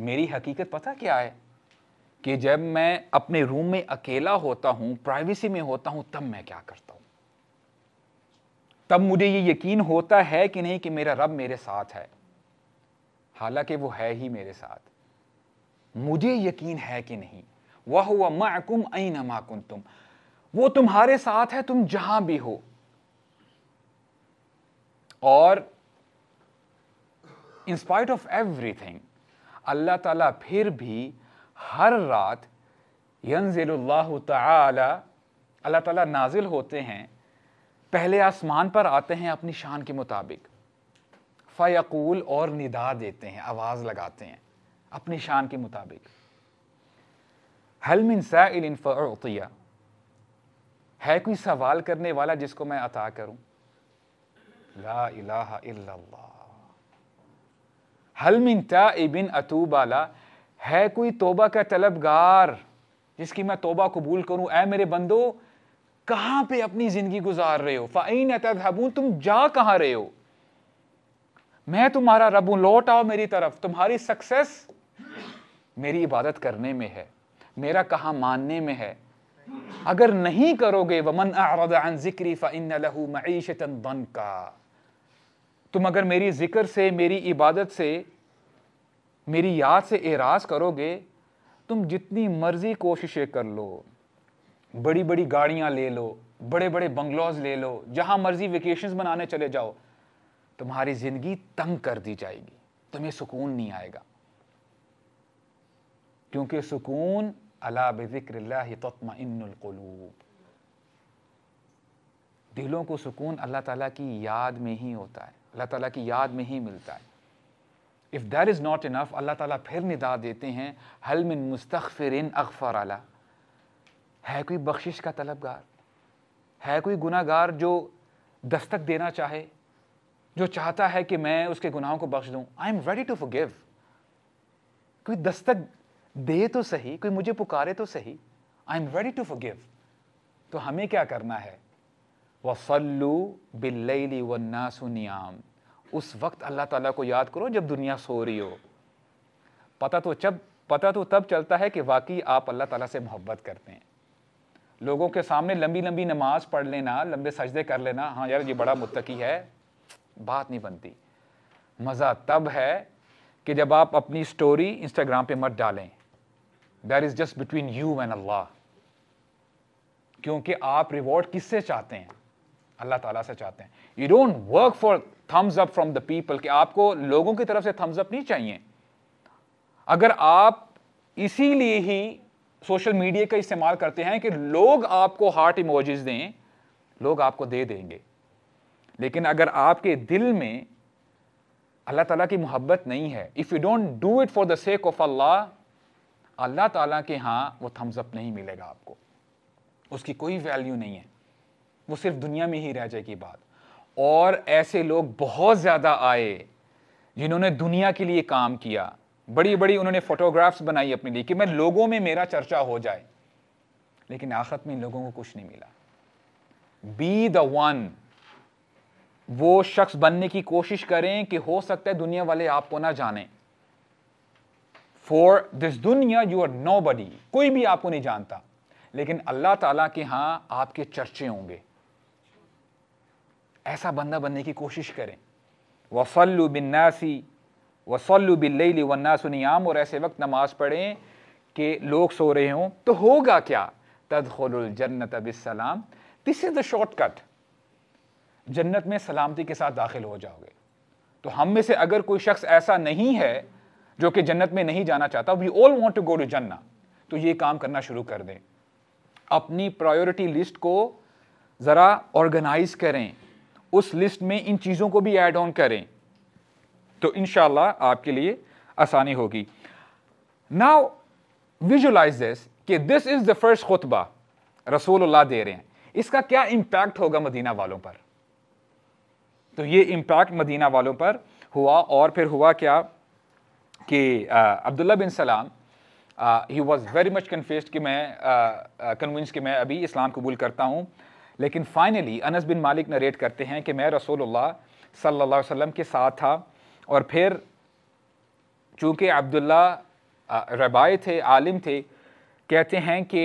मेरी हकीकत पता क्या है कि जब मैं अपने रूम में अकेला होता हूं प्राइवेसी में होता हूं तब मैं क्या करता हूं तब मुझे ये यकीन होता है कि नहीं कि मेरा रब मेरे साथ है हालांकि वो है ही मेरे साथ मुझे यकीन है कि नहीं वह हुआ मकुम आई नमाकुम तुम वो तुम्हारे साथ है तुम जहां भी हो और इन स्पाइट ऑफ एवरीथिंग अल्लाह ताला फिर भी हर रात यंजिल्लाह ताला अल्लाह ताला नाजिल होते हैं पहले आसमान पर आते हैं अपनी शान के मुताबिक फ़यकूल और निदा देते हैं आवाज़ लगाते हैं अपनी शान के मुताबिक हलमिन साइलिन फ़िया है कोई सवाल करने वाला जिसको मैं अता करूं ला इलाहा इल्लल्लाह हलमिन तबिन अतूबाला है कोई तोबा का तलबगार जिसकी मैं तोबा कबूल करूं ऐ मेरे बंदो कहां पे अपनी ज़िंदगी गुजार रहे हो फ़ाइन अतहबून तुम जा कहां रहे हो मैं तुम्हारा रब हूं लौट आओ मेरी तरफ तुम्हारी सक्सेस मेरी इबादत करने में है मेरा कहा मानने में है अगर नहीं करोगे वमन आरदान ज़िक्री फ़ाइन लहू मीशतन बन का तुम अगर मेरी ज़िक्र से मेरी इबादत से मेरी याद से एराज करोगे तुम जितनी मर्ज़ी कोशिशें कर लो बड़ी बड़ी गाड़ियां ले लो बड़े बड़े बंगलोज ले लो जहां मर्ज़ी वेकेशन बनाने चले जाओ तुम्हारी ज़िंदगी तंग कर दी जाएगी तुम्हें सुकून नहीं आएगा क्योंकि सुकून अला बिक्रिल्लातमक़लूब दिलों को सुकून अल्लाह ताला की याद में ही होता है अल्लाह ताला की याद में ही मिलता है if there is not enough अल्लाह ताला फिर निदा देते हैं हल मिन मुस्तफ़िरन आला है कोई बख्शिश का तलबगार है कोई गुनागार जो दस्तक देना चाहे जो चाहता है कि मैं उसके गुनाहों को बख्श दूँ I am ready to forgive कोई दस्तक दे तो सही कोई मुझे पुकारे तो सही I am ready to forgive तो हमें क्या करना है वसल्लू बिल्लई वन्नासुनियाम उस वक्त अल्लाह ताला को याद करो जब दुनिया सो रही हो पता तो जब पता तो तब चलता है कि वाकई आप अल्लाह ताला से मोहब्बत करते हैं लोगों के सामने लंबी लंबी नमाज पढ़ लेना लंबे सजदे कर लेना हाँ यार ये बड़ा मुतकी है बात नहीं बनती मज़ा तब है कि जब आप अपनी स्टोरी इंस्टाग्राम पे मत डालें there is just between you and Allah क्योंकि आप रिवॉर्ड किससे चाहते हैं अल्लाह ताला से चाहते हैं you don't work for thumbs up from the people कि आपको लोगों की तरफ से थम्स अप नहीं चाहिए अगर आप इसीलिए ही सोशल मीडिया का इस्तेमाल करते हैं कि लोग आपको हार्ट इमोजेस दें लोग आपको दे देंगे लेकिन अगर आपके दिल में अल्लाह ताला की मोहब्बत नहीं है if you don't do it for the sake of Allah अल्लाह ताला के यहाँ वो थम्स अप नहीं मिलेगा आपको उसकी कोई वैल्यू नहीं है वो सिर्फ दुनिया में ही रह जाएगी बात और ऐसे लोग बहुत ज़्यादा आए जिन्होंने दुनिया के लिए काम किया बड़ी बड़ी उन्होंने फोटोग्राफ्स बनाई अपने लिए कि मैं लोगों में मेरा चर्चा हो जाए लेकिन आखिरत में इन लोगों को कुछ नहीं मिला बी द वन वो शख्स बनने की कोशिश करें कि हो सकता है दुनिया वाले आपको ना जाने फॉर दिस दुनिया यू आर नो बडी कोई भी आपको नहीं जानता लेकिन अल्लाह ताला के हाँ आपके चर्चे होंगे ऐसा बंदा बनने की कोशिश करें वसल्लु नासी वसल्लु बिल्लैली वन्नासनियाम और ऐसे वक्त नमाज पढ़ें कि लोग सो रहे हों तो होगा क्या तदखलजन्नत बिसलाम दिस इज़ द शॉर्टकट जन्नत में सलामती के साथ दाखिल हो जाओगे तो हम में से अगर कोई शख्स ऐसा नहीं है जो कि जन्नत में नहीं जाना चाहता we all want to go to जन्ना तो ये काम करना शुरू कर दें अपनी प्रायोरिटी लिस्ट को ज़रा ऑर्गेनाइज करें उस लिस्ट में इन चीज़ों को भी ऐड ऑन करें तो इन आपके लिए आसानी होगी नाउ विजुलाइज दिस कि दिस इज़ द फर्स्ट खुतबा रसूलुल्लाह दे रहे हैं इसका क्या इंपैक्ट होगा मदीना वालों पर तो ये इंपैक्ट मदीना वालों पर हुआ और फिर हुआ क्या कि अब्दुल्ला बिन सलाम he was very much confuse कि मैं कन्विंस कि मैं अभी इस्लाम कबूल करता हूँ लेकिन फाइनली अनस बिन मालिक नरेट करते हैं कि मैं रसोल्ला सल्ला वसम के साथ था और फिर चूँकि अब्दुल्ला रबाए थे आलिम थे कहते हैं कि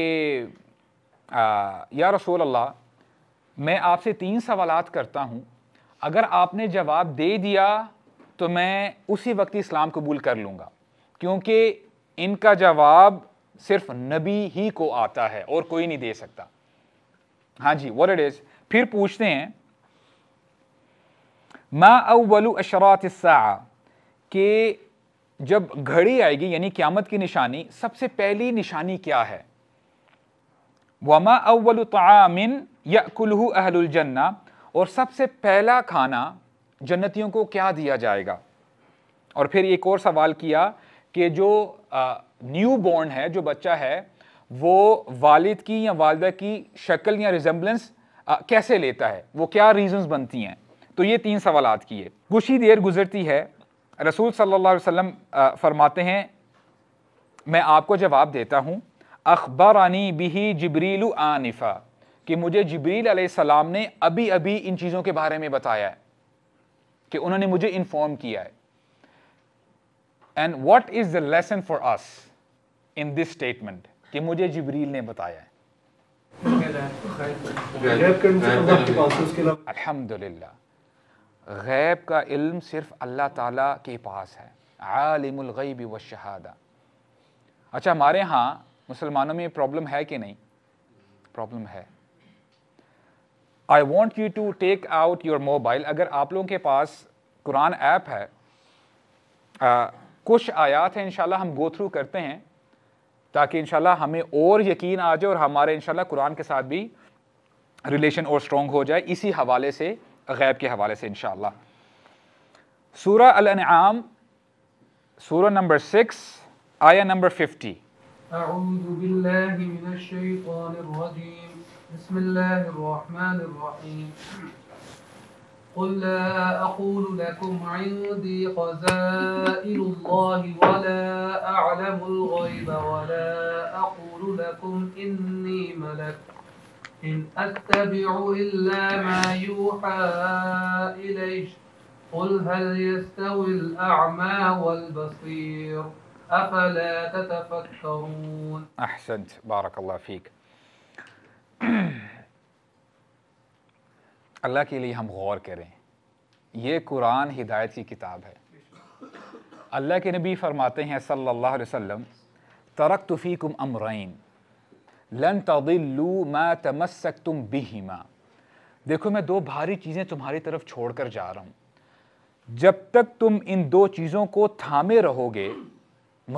या रसूल अल्लाह मैं आपसे तीन सवाल करता हूँ अगर आपने जवाब दे दिया तो मैं उसी वक्त इस्लाम कबूल कर लूँगा क्योंकि इनका जवाब सिर्फ नबी ही को आता है और कोई नहीं दे सकता हाँ जी वॉट इट इज फिर पूछते हैं मा अव्वलु अशरात के जब घड़ी आएगी यानी क्यामत की निशानी सबसे पहली निशानी क्या है वमा अव्वल तामिन कुल्हू अहलुलजन्ना और सबसे पहला खाना जन्नतियों को क्या दिया जाएगा और फिर एक और सवाल किया कि जो न्यू बॉर्न है जो बच्चा है वो वालिद की या वालदा की शक्ल या रिजेंबलेंस कैसे लेता है वो क्या रीजंस बनती हैं तो ये तीन सवाल किए कुछ ही देर गुजरती है रसूल सल्लल्लाहु अलैहि वसल्लम फरमाते हैं मैं आपको जवाब देता हूँ अखबार आनी बिही जबरील आनिफ़ा कि मुझे जबरील सलाम ने अभी अभी इन चीज़ों के बारे में बताया है कि उन्होंने मुझे इन्फॉर्म किया है and what is the lesson for us in this statement कि मुझे जबरील ने बताया
अलहमदिल्ला
अल्हम्दुलिल्लाह गैब का इल्म सिर्फ अल्लाह ताला के पास है आलिमगैब व शहादा अच्छा हमारे यहाँ मुसलमानों में प्रॉब्लम है कि नहीं प्रॉब्लम है I want you to take out your mobile अगर आप लोगों के पास कुरान ऐप है आ, कुछ आयात हैं इन हम गो थ्रू करते हैं ताकि इन हमें और यकीन आ जाए और हमारे इन कुरान के साथ भी रिलेशन और स्ट्रॉन्ग हो जाए इसी हवाले से गैब के हवाले से इन सूरा अल सूरा नंबर सिक्स आया नंबर फिफ्टी قل لا أقول لكم عندي خزائن الله ولا أعلم الغيب ولا أقول لكم إني ملك إن أتبع إلا ما يوحى إليه قل هل يستوي الأعمى والبصير أفلا تتفكرون أحسنت بارك الله فيك [clears throat] अल्लाह के लिए हम गौर करें ये कुरान हिदायत की किताब है अल्लाह के नबी फरमाते हैं सल्लल्लाहु अलैहि वसल्लम तरक कुम अमरैन लन तदिल्लू मा तमस्सक तुम बिहिमा देखो मैं दो भारी चीज़ें तुम्हारी तरफ छोड़ कर जा रहा हूँ जब तक तुम इन दो चीज़ों को थामे रहोगे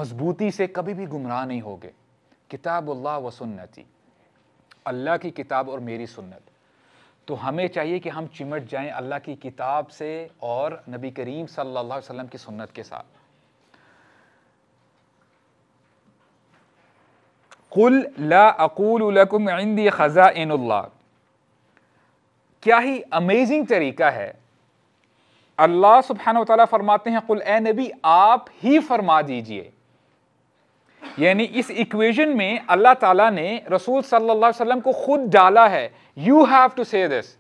मजबूती से कभी भी गुमराह नहीं होगे किताबुल्लाह व सुन्नती अल्लाह की किताब और मेरी सुन्नत तो हमें चाहिए कि हम चिमट जाएं अल्लाह की किताब से और नबी करीम सल्लल्लाहु अलैहि वसल्लम की सुन्नत के साथ कुल ला लकुम इंदी ख़ज़ा क्या ही अमेजिंग तरीका है अल्लाह सुबहान तला फरमाते हैं कुल ए नबी आप ही फरमा दीजिए यानी इस इक्वेशन में अल्लाह ताला ने रसूल सल्लल्लाहु अलैहि वसल्लम को खुद डाला है you have to say this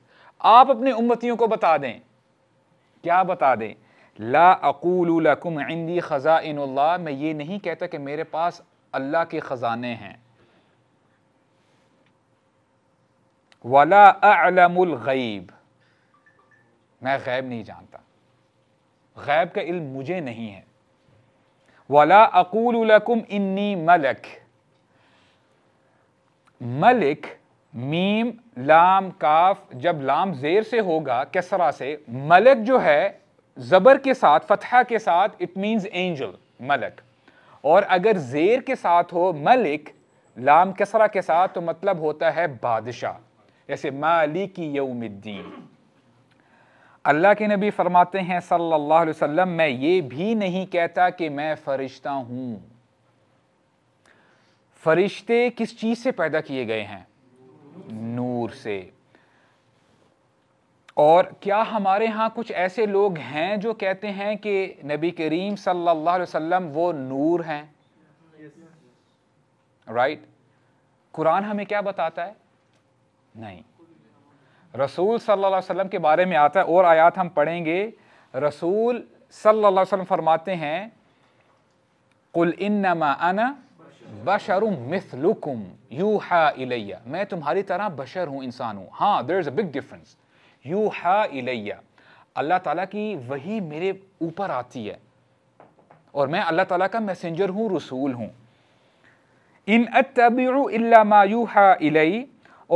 आप अपने उम्मतियों को बता दें क्या बता दें ला अकूलकुम इंदी ख़ज़ा मैं ये नहीं कहता कि मेरे पास अल्लाह के ख़जाने हैं वला गैब मैं गैब नहीं जानता गैब का इल्म मुझे नहीं है वला अकूलकुम इन्नी मलक मलिक मीम लाम काफ जब लाम जेर से होगा कसरा से मलक जो है ज़बर के साथ फतहा के साथ इट मीन्स एंजल मलक और अगर जेर के साथ हो मलिक लाम कसरा के साथ तो मतलब होता है बादशाह जैसे मालिकी यौमुद्दीन अल्लाह के नबी फरमाते हैं सल्लल्लाहु अलैहि वसल्लम मैं ये भी नहीं कहता कि मैं फ़रिश्ता हूं फरिश्ते किस चीज़ से पैदा किए गए हैं नूर से और क्या हमारे यहां कुछ ऐसे लोग हैं जो कहते हैं कि नबी करीम सल्लल्लाहु अलैहि वसल्लम वो नूर हैं राइट right? कुरान हमें क्या बताता है नहीं रसूल सल्लल्लाहु अलैहि वसल्लम के बारे में आता है और आयात हम पढ़ेंगे रसूल सल्लल्लाहु अलैहि वसल्लम फरमाते हैं कुल इन्नमा अना बशर मिथलुकुम यूहा इलैया मैं तुम्हारी तरह बशर हूँ इंसान हूँ हाँ there is a big difference यू हा इलैया अल्लाह ताला की वही मेरे ऊपर आती है और मैं अल्लाह ताला का मैसेंजर हूँ रसूल हूँ इन अतबी इल्ला मा यूहा इलैया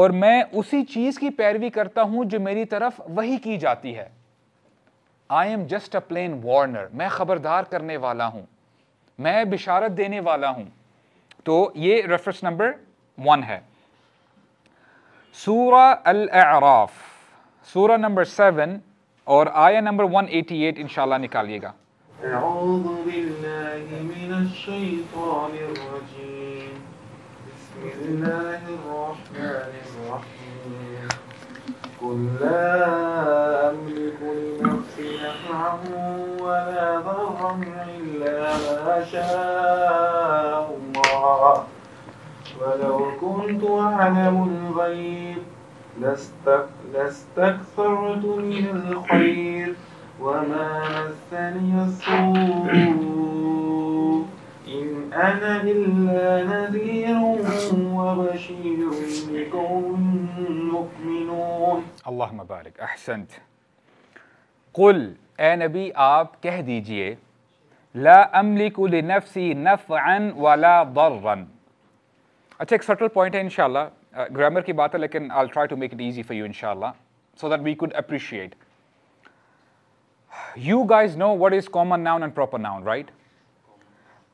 और मैं उसी चीज की पैरवी करता हूं जो मेरी तरफ वही की जाती है I am just a plain warner मैं खबरदार करने वाला हूं मैं बिशारत देने वाला हूं तो ये रेफरेंस नंबर वन है सूरा अल अराफ सूरा नंबर सेवन और आया नंबर 188 इनशाला निकालिएगा لاستكثرت من الخير وما مسني السوء إن أنا إلا نذير وبشير لقوم مؤمنون اللهم بارك أحسنت قل اے نبی آپ کہہ دیجئے لا املک لنفسی نفعا ولا ضرا اچھا ایک سٹل پوائنٹ ہے انشاءاللہ ग्रामर uh, की बात है लेकिन I try to make it easy for you इनशाला so that we could appreciate you guys know what is common noun and proper noun right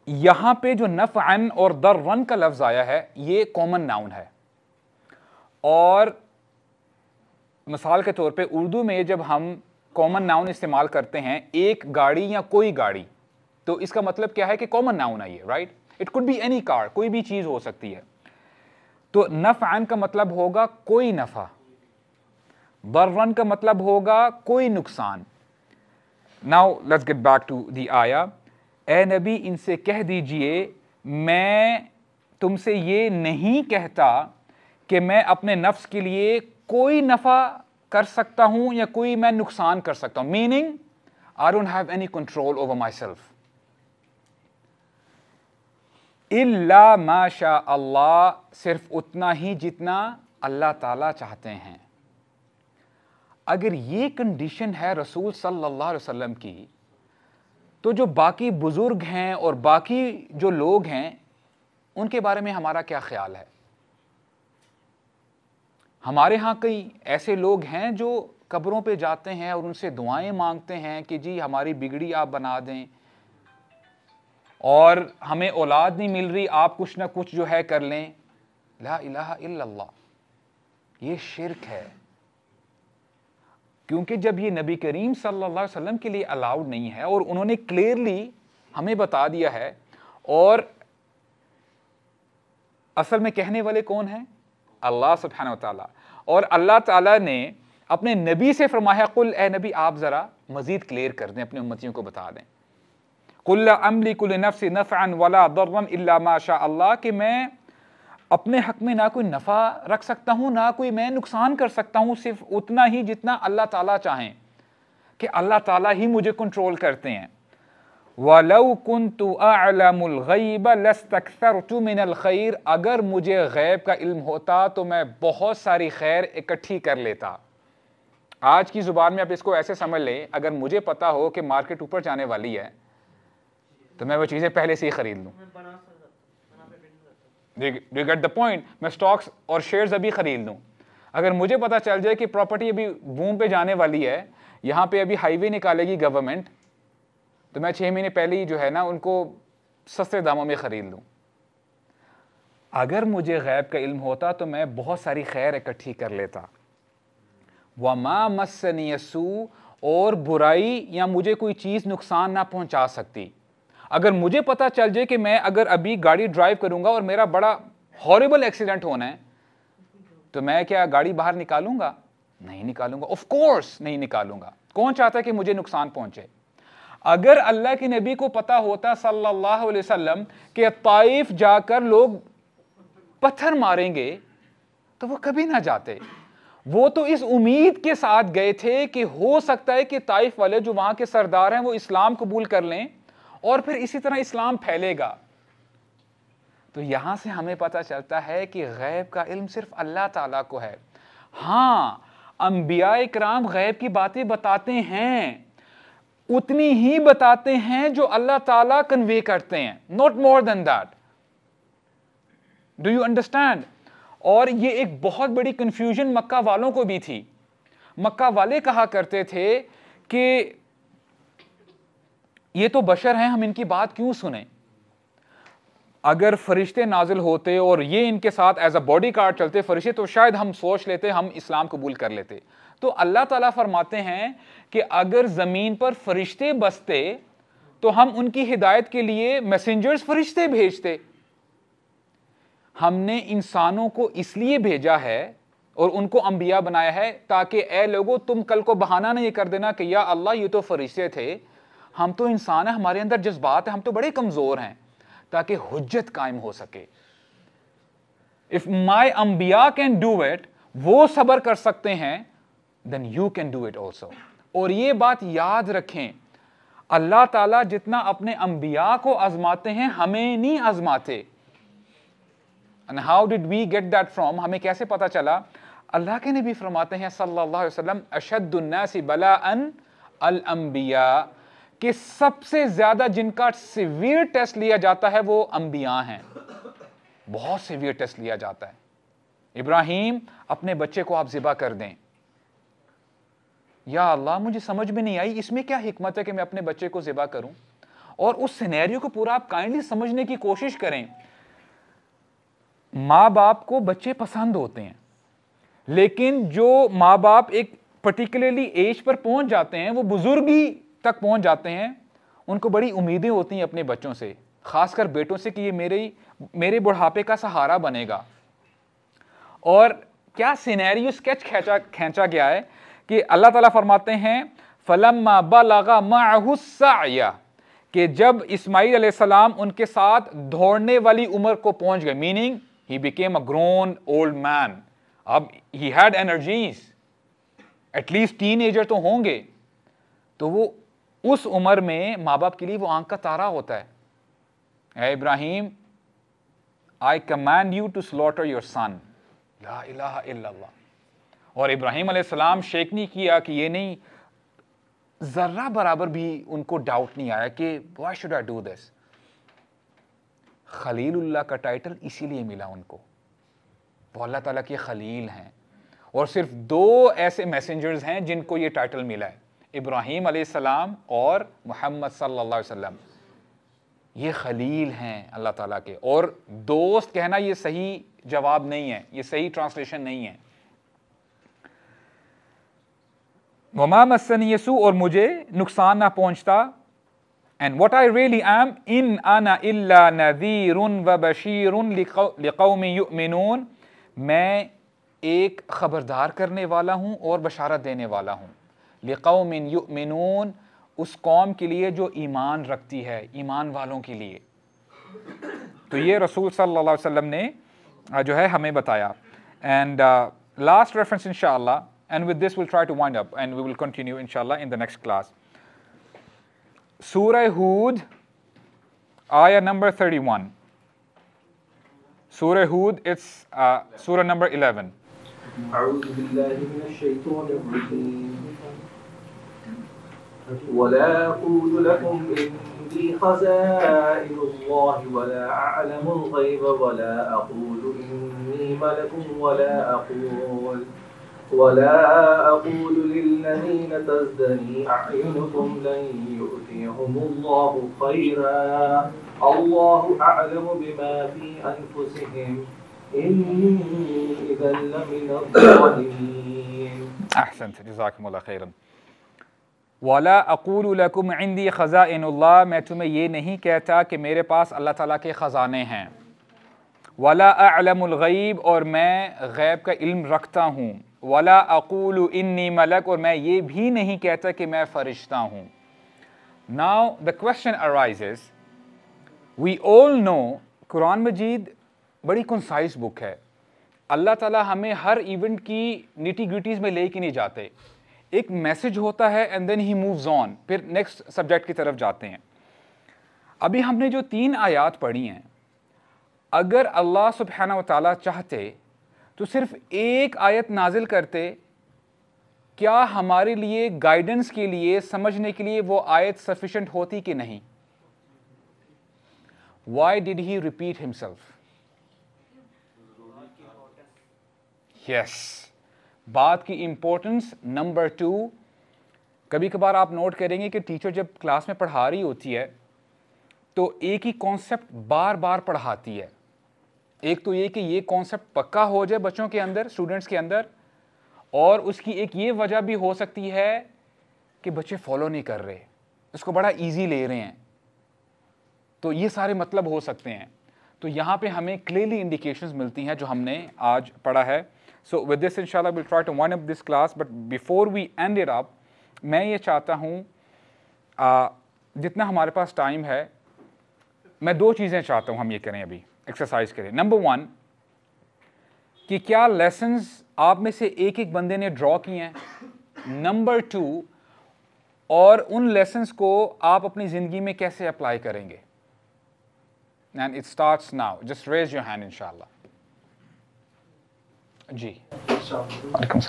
यहां पे जो नफ एन और दर रन का लफ्ज आया है ये कॉमन नाउन है और मिसाल के तौर पे उर्दू में जब हम कॉमन नाउन इस्तेमाल करते हैं एक गाड़ी या कोई गाड़ी तो इसका मतलब क्या है कि कॉमन नाउन आई है right it could be any car कोई भी चीज़ हो सकती है तो नफ़ान का मतलब होगा कोई नफ़ा बर्रन का मतलब होगा कोई नुकसान now let's get back to the आया ए नबी इनसे कह दीजिए मैं तुमसे ये नहीं कहता कि मैं अपने नफ्स के लिए कोई नफ़ा कर सकता हूँ या कोई मैं नुकसान कर सकता हूँ meaning I don't have any control over myself इल्ला माशा अल्लाह सिर्फ उतना ही जितना अल्लाह ताला चाहते हैं अगर ये कंडीशन है रसूल सल्लल्लाहु अलैहि वसल्लम की तो जो बाकी बुज़ुर्ग हैं और बाकी जो लोग हैं उनके बारे में हमारा क्या ख्याल है हमारे यहाँ कई ऐसे लोग हैं जो कब्रों पे जाते हैं और उनसे दुआएं मांगते हैं कि जी हमारी बिगड़ी आप बना दें और हमें औलाद नहीं मिल रही आप कुछ ना कुछ जो है कर लें ला इलाहा इल्लल्लाह ये शिरक है क्योंकि जब ये नबी करीम सल्लल्लाहु अलैहि वसल्लम के लिए अलाउड नहीं है और उन्होंने क्लियरली हमें बता दिया है और असल में कहने वाले कौन हैं अल्लाह सुबहान ताला और अल्लाह ताला ने अपने नबी से फरमाया कुल ए नबी आप ज़रा मज़ीद क्लियर कर दें अपने उम्मतियों को बता दें कुल्ल अमली कुल नफ़ नफ़ान वला दर्रन इल्ला माशा अल्लाह कि मैं अपने हक में ना कोई नफ़ा रख सकता हूँ ना कोई मैं नुकसान कर सकता हूँ सिर्फ उतना ही जितना अल्लाह ताला चाहें कि अल्लाह ताला ही मुझे कंट्रोल करते हैं वलऊ कन तो आलमगैब लस्तखर मिनल खैर अगर मुझे गैब का इल्म होता तो मैं बहुत सारी खैर इकट्ठी कर लेता आज की ज़ुबान में आप इसको ऐसे समझ लें अगर मुझे पता हो कि मार्केट ऊपर जाने वाली है तो मैं वो चीज़ें पहले से ही ख़रीद लूँ डू गेट द पॉइंट मैं स्टॉक्स और शेयर्स अभी ख़रीद लूँ अगर मुझे पता चल जाए कि प्रॉपर्टी अभी बूम पे जाने वाली है यहाँ पे अभी हाईवे निकालेगी गवर्नमेंट तो मैं छः महीने पहले ही जो है ना उनको सस्ते दामों में ख़रीद लूँ अगर मुझे गैब का इल्म होता तो मैं बहुत सारी खैर इकट्ठी कर लेता माँ मसनीसू और बुराई या मुझे कोई चीज़ नुकसान ना पहुंचा सकती अगर मुझे पता चल जाए कि मैं अगर अभी गाड़ी ड्राइव करूंगा और मेरा बड़ा हॉरेबल एक्सीडेंट होना है तो मैं क्या गाड़ी बाहर निकालूंगा नहीं निकालूंगा ऑफ कोर्स नहीं निकालूंगा कौन चाहता है कि मुझे नुकसान पहुंचे अगर अल्लाह के नबी को पता होता सल्लल्लाहु अलैहि वसल्लम कि ताइफ जाकर लोग पत्थर मारेंगे तो वो कभी ना जाते वो तो इस उम्मीद के साथ गए थे कि हो सकता है कि ताइफ वाले जो वहां के सरदार हैं वो इस्लाम कबूल कर लें और फिर इसी तरह इस्लाम फैलेगा तो यहां से हमें पता चलता है कि गैब का इल्म सिर्फ अल्लाह ताला को है हाँ अंबिया कराम गैब की बातें बताते हैं उतनी ही बताते हैं जो अल्लाह ताला कन्वे करते हैं not more than that do you understand और ये एक बहुत बड़ी कंफ्यूजन मक्का वालों को भी थी मक्का वाले कहा करते थे कि ये तो बशर हैं हम इनकी बात क्यों सुने अगर फरिश्ते नाजिल होते और ये इनके साथ एज अ बॉडी गार्ड चलते फरिश्ते तो शायद हम सोच लेते हम इस्लाम कबूल कर लेते तो अल्लाह ताला फरमाते हैं कि अगर ज़मीन पर फरिश्ते बसते तो हम उनकी हिदायत के लिए मैसेंजर्स फरिश्ते भेजते हमने इंसानों को इसलिए भेजा है और उनको अंबिया बनाया है ताकि ए लोगो तुम कल को बहाना नहीं कर देना कि या अल्लाह ये तो फरिश्ते थे हम तो इंसान हैं हमारे अंदर जज्बात है हम तो बड़े कमज़ोर हैं ताकि हजत कायम हो सके इफ माई अम्बिया कैन डू इट वो सबर कर सकते हैं then you can do it also और ये बात याद रखें अल्लाह ताला जितना अपने अंबिया को आजमाते हैं हमें नहीं आजमाते and how did we get that from हमें कैसे पता चला अल्लाह के नबी फरमाते हैं सल्लल्लाहु अलैहि वसल्लम अशद्दुन्नासी बला अन अल अंबिया कि सबसे ज्यादा जिनका सिवियर टेस्ट लिया जाता है वो अंबिया हैं बहुत सिवियर टेस्ट लिया जाता है इब्राहिम अपने बच्चे को आप जिबा कर दें या अल्लाह मुझे समझ में नहीं आई इसमें क्या हिकमत है कि मैं अपने बच्चे को जिबा करूं और उस सिनेरियो को पूरा आप काइंडली समझने की कोशिश करें माँ बाप को बच्चे पसंद होते हैं लेकिन जो माँ बाप एक पर्टिकुलरली एज पर पहुंच जाते हैं वो बुजुर्ग ही तक पहुंच जाते हैं उनको बड़ी उम्मीदें होती हैं अपने बच्चों से खासकर बेटों से कि ये मेरे मेरे बुढ़ापे का सहारा बनेगा और क्या सीनैरियो स्केच खींचा खींचा गया है कि अल्लाह ताला फरमाते हैं फलम बलगा मा कि जब इस्माईल सलाम उनके साथ दौड़ने वाली उम्र को पहुंच गए meaning he became a grown old man अब he had energies at least teenager तो होंगे तो वो उस उम्र में माँ बाप के लिए वो आंख का तारा होता है Ibrahim I command you to slaughter your son और इब्राहिम सलाम शेक नहीं किया कि ये नहीं ज़र्रा बराबर भी उनको डाउट नहीं आया कि why should I do this खलील का टाइटल इसीलिए मिला उनको वो अल्लाह ताला के खलील हैं और सिर्फ दो ऐसे मैसेंजर्स हैं जिनको ये टाइटल मिला है इब्राहीम आसमाम और मोहम्मद सल्ला ये खलील हैं अल्लाह ताला के और दोस्त कहना ये सही जवाब नहीं है ये सही ट्रांसलेशन नहीं है ममा मसन यसू और मुझे नुकसान ना पहुंचता and what I really am in आना इल्ला नदीर व बशीर मैं एक खबरदार करने वाला हूँ और बशारत देने वाला हूँ लिकौमिन युमिनून उस कौम के लिए जो ईमान रखती है ईमान वालों के लिए तो ये रसूल सल्लल्लाहु अलैहि वसल्लम ने जो है हमें बताया and last reference in and with this will try to wind up and we will continue in in the next class सूर्य हूद आया नंबर थर्टी वन सूर्य हूद इट्स सूर्य नंबर इलेवन ولا أقول لكم إني خزائن الله ولا أعلم الغيب ولا أقول إني ملك ولا أقول ولا أقول للذين تزدري أعينكم لن يؤتيهم الله خيرا الله أعلم بما في أنفسهم إني إذا لمن الظالمين أحسنت جزاكم الله خيرا वाला अकूलकुम इंदी ख़ज़ा मैं तुम्हें यह नहीं कहता कि मेरे पास अल्लाह ताला के ख़ज़ाने हैं वाला अलमगैब और मैं गैब का इल्म रखता हूँ वाला अकूल इन्नी मलक और मैं ये भी नहीं कहता कि मैं फ़रिश्ता हूँ now the question arise we all know कुरान मजीद बड़ी कंसाइज बुक है अल्लाह ताला हमें हर इवेंट की निटी ग्रिटीज़ में ले के नहीं जाते एक मैसेज होता है and then he moves on फिर नेक्स्ट सब्जेक्ट की तरफ जाते हैं अभी हमने जो तीन आयात पढ़ी हैं अगर अल्लाह सुबहाना वाली चाहते तो सिर्फ एक आयत नाजिल करते क्या हमारे लिए गाइडेंस के लिए समझने के लिए वो आयत सफिशेंट होती कि नहीं why did he repeat himself yes yes. बात की इम्पोर्टेंस नंबर टू कभी कभार आप नोट करेंगे कि टीचर जब क्लास में पढ़ा रही होती है तो एक ही कॉन्सेप्ट बार बार पढ़ाती है एक तो ये कि ये कॉन्सेप्ट पक्का हो जाए बच्चों के अंदर स्टूडेंट्स के अंदर और उसकी एक ये वजह भी हो सकती है कि बच्चे फॉलो नहीं कर रहे उसको बड़ा इजी ले रहे हैं तो ये सारे मतलब हो सकते हैं तो यहाँ पे हमें क्लियरली इंडिकेशंस मिलती हैं जो हमने आज पढ़ा है सो विद दिस इंशाल्लाह will try to wind up this class but before we end it up मैं ये चाहता हूँ जितना हमारे पास टाइम है मैं दो चीज़ें चाहता हूँ हम ये करें अभी एक्सरसाइज करें नंबर वन कि क्या लेसन्स आप में से एक एक बंदे ने ड्रॉ किए हैं नंबर टू और उन लेसन्स को आप अपनी ज़िंदगी में कैसे अप्लाई करेंगे and it starts now just raise your hand इनशाला जी वालेकुम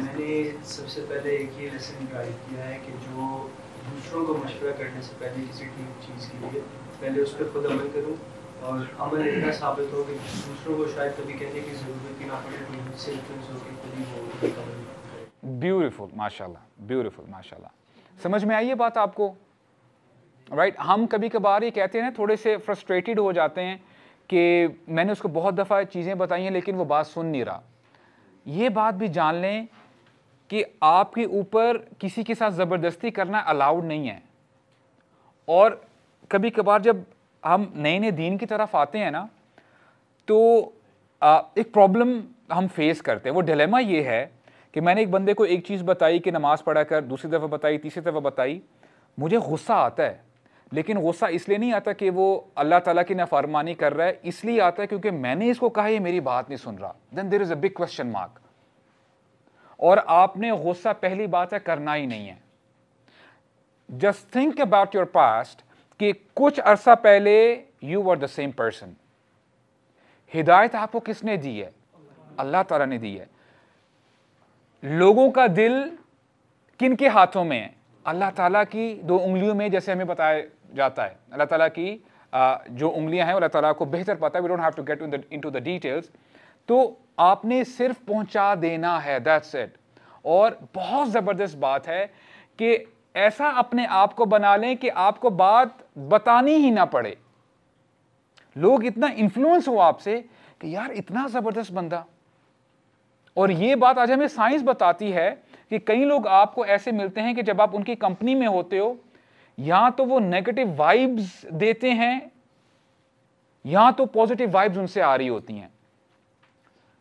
मैंने सबसे पहले एक ही लेसन निकाल किया है कि जो दूसरों को मशवरा करने से पहले किसी ठीक चीज़ के लिए पहले उस पर खुद अमल करूँ और अमल इतना साबित हो कि दूसरों को शायद कभी कहने की ज़रूरत ही ना पड़े मुझसे इन्फ्लुएंस होकर खुद ही वो ब्यूटीफुल माशाल्लाह ब्यूटीफुल माशाल्लाह समझ में आई है बात आपको राइट right? हम कभी कभार ये कहते हैं थोड़े से फ्रस्ट्रेटेड हो जाते हैं कि मैंने उसको बहुत दफ़ा चीज़ें बताई हैं लेकिन वो बात सुन नहीं रहा ये बात भी जान लें कि आपके ऊपर किसी के साथ ज़बरदस्ती करना अलाउड नहीं है और कभी कभार जब हम नए नए दीन की तरफ आते हैं ना तो आ, एक प्रॉब्लम हम फेस करते हैं वो डिलेमा ये है कि मैंने एक बंदे को एक चीज़ बताई कि नमाज़ पढ़ा कर दूसरी दफ़ा बताई तीसरी दफ़ा बताई मुझे गुस्सा आता है लेकिन गुस्सा इसलिए नहीं आता कि वो अल्लाह ताला की नाफरमानी कर रहा है इसलिए आता है क्योंकि मैंने इसको कहा ये मेरी बात नहीं सुन रहा then there is a big question mark और आपने गुस्सा पहली बात है करना ही नहीं है just think about your past कि कुछ अरसा पहले you are the same person हिदायत आपको किसने दी है अल्लाह ताला ने दी है लोगों का दिल किन के हाथों में है अल्लाह ताला की दो उंगलियों में जैसे हमें बताया जाता है अल्लाह ताला की जो उंगलियां हैं अल्लाह ताला को बेहतर पता है we don't have to get into the details तो आपने सिर्फ पहुंचा देना है दैट्स इट और बहुत ज़बरदस्त बात है कि ऐसा अपने आप को बना लें कि आपको बात बतानी ही ना पड़े लोग इतना इन्फ्लुएंस हो आपसे कि यार इतना ज़बरदस्त बंदा और ये बात आज हमें साइंस बताती है कि कई लोग आपको ऐसे मिलते हैं कि जब आप उनकी कंपनी में होते हो या तो वो नेगेटिव वाइब्स देते हैं या तो पॉजिटिव वाइब्स उनसे आ रही होती हैं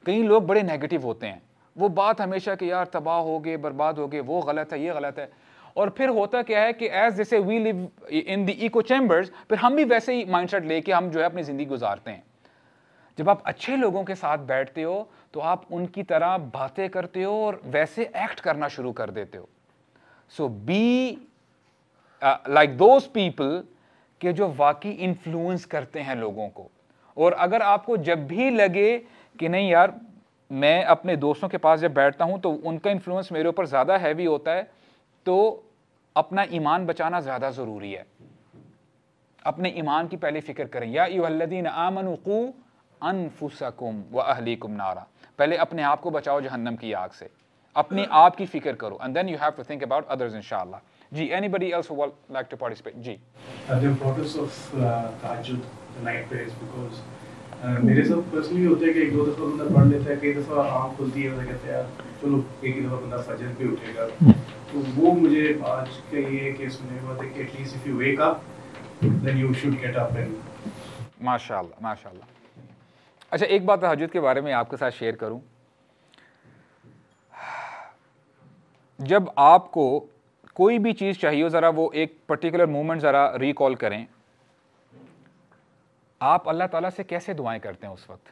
कई लोग बड़े नेगेटिव होते हैं वो बात हमेशा कि यार तबाह हो गए बर्बाद हो गए वो गलत है ये गलत है और फिर होता क्या है कि एज जैसे we live in the echo chambers फिर हम भी वैसे ही माइंडसेट लेके हम जो है अपनी ज़िंदगी गुजारते हैं जब आप अच्छे लोगों के साथ बैठते हो तो आप उनकी तरह बातें करते हो और वैसे एक्ट करना शुरू कर देते हो so be like those people के जो वाकई इन्फ्लुएंस करते हैं लोगों को और अगर आपको जब भी लगे कि नहीं यार मैं अपने दोस्तों के पास जब बैठता हूँ तो उनका इन्फ्लुएंस मेरे ऊपर ज़्यादा हैवी होता है तो अपना ईमान बचाना ज़्यादा ज़रूरी है अपने ईमान की पहले फ़िक्र करें या यूल्लिन आमनकू अनफुसकुम व अहलीकुम नारा पहले अपने आप को बचाओ जहन्नम की आग से अपने आप की फ़िक्र करो and then you have to think about others in G. Anybody else who would like to participate? G. Uh, the importance of uh, the night prayers, because uh, मेरे साथ पर्सनली होता है कि एक दो दफ़ा बंदा पढ़ लेता है कई दफ़ा आँख खुलती है बंदा कहता चलो एक ही दफ़ा बंदा फजर पे उठेगा तो वो मुझे आज का ये कि सुनने के बाद at least if you wake up then you should get up and माशाल्लाह माशाल्लाह अच्छा एक बात तहजद के बारे में आपके साथ शेयर करूं जब आपको कोई भी चीज़ चाहिए ज़रा वो एक पर्टिकुलर मोमेंट ज़रा रिकॉल करें आप अल्लाह ताला से कैसे दुआएं करते हैं उस वक्त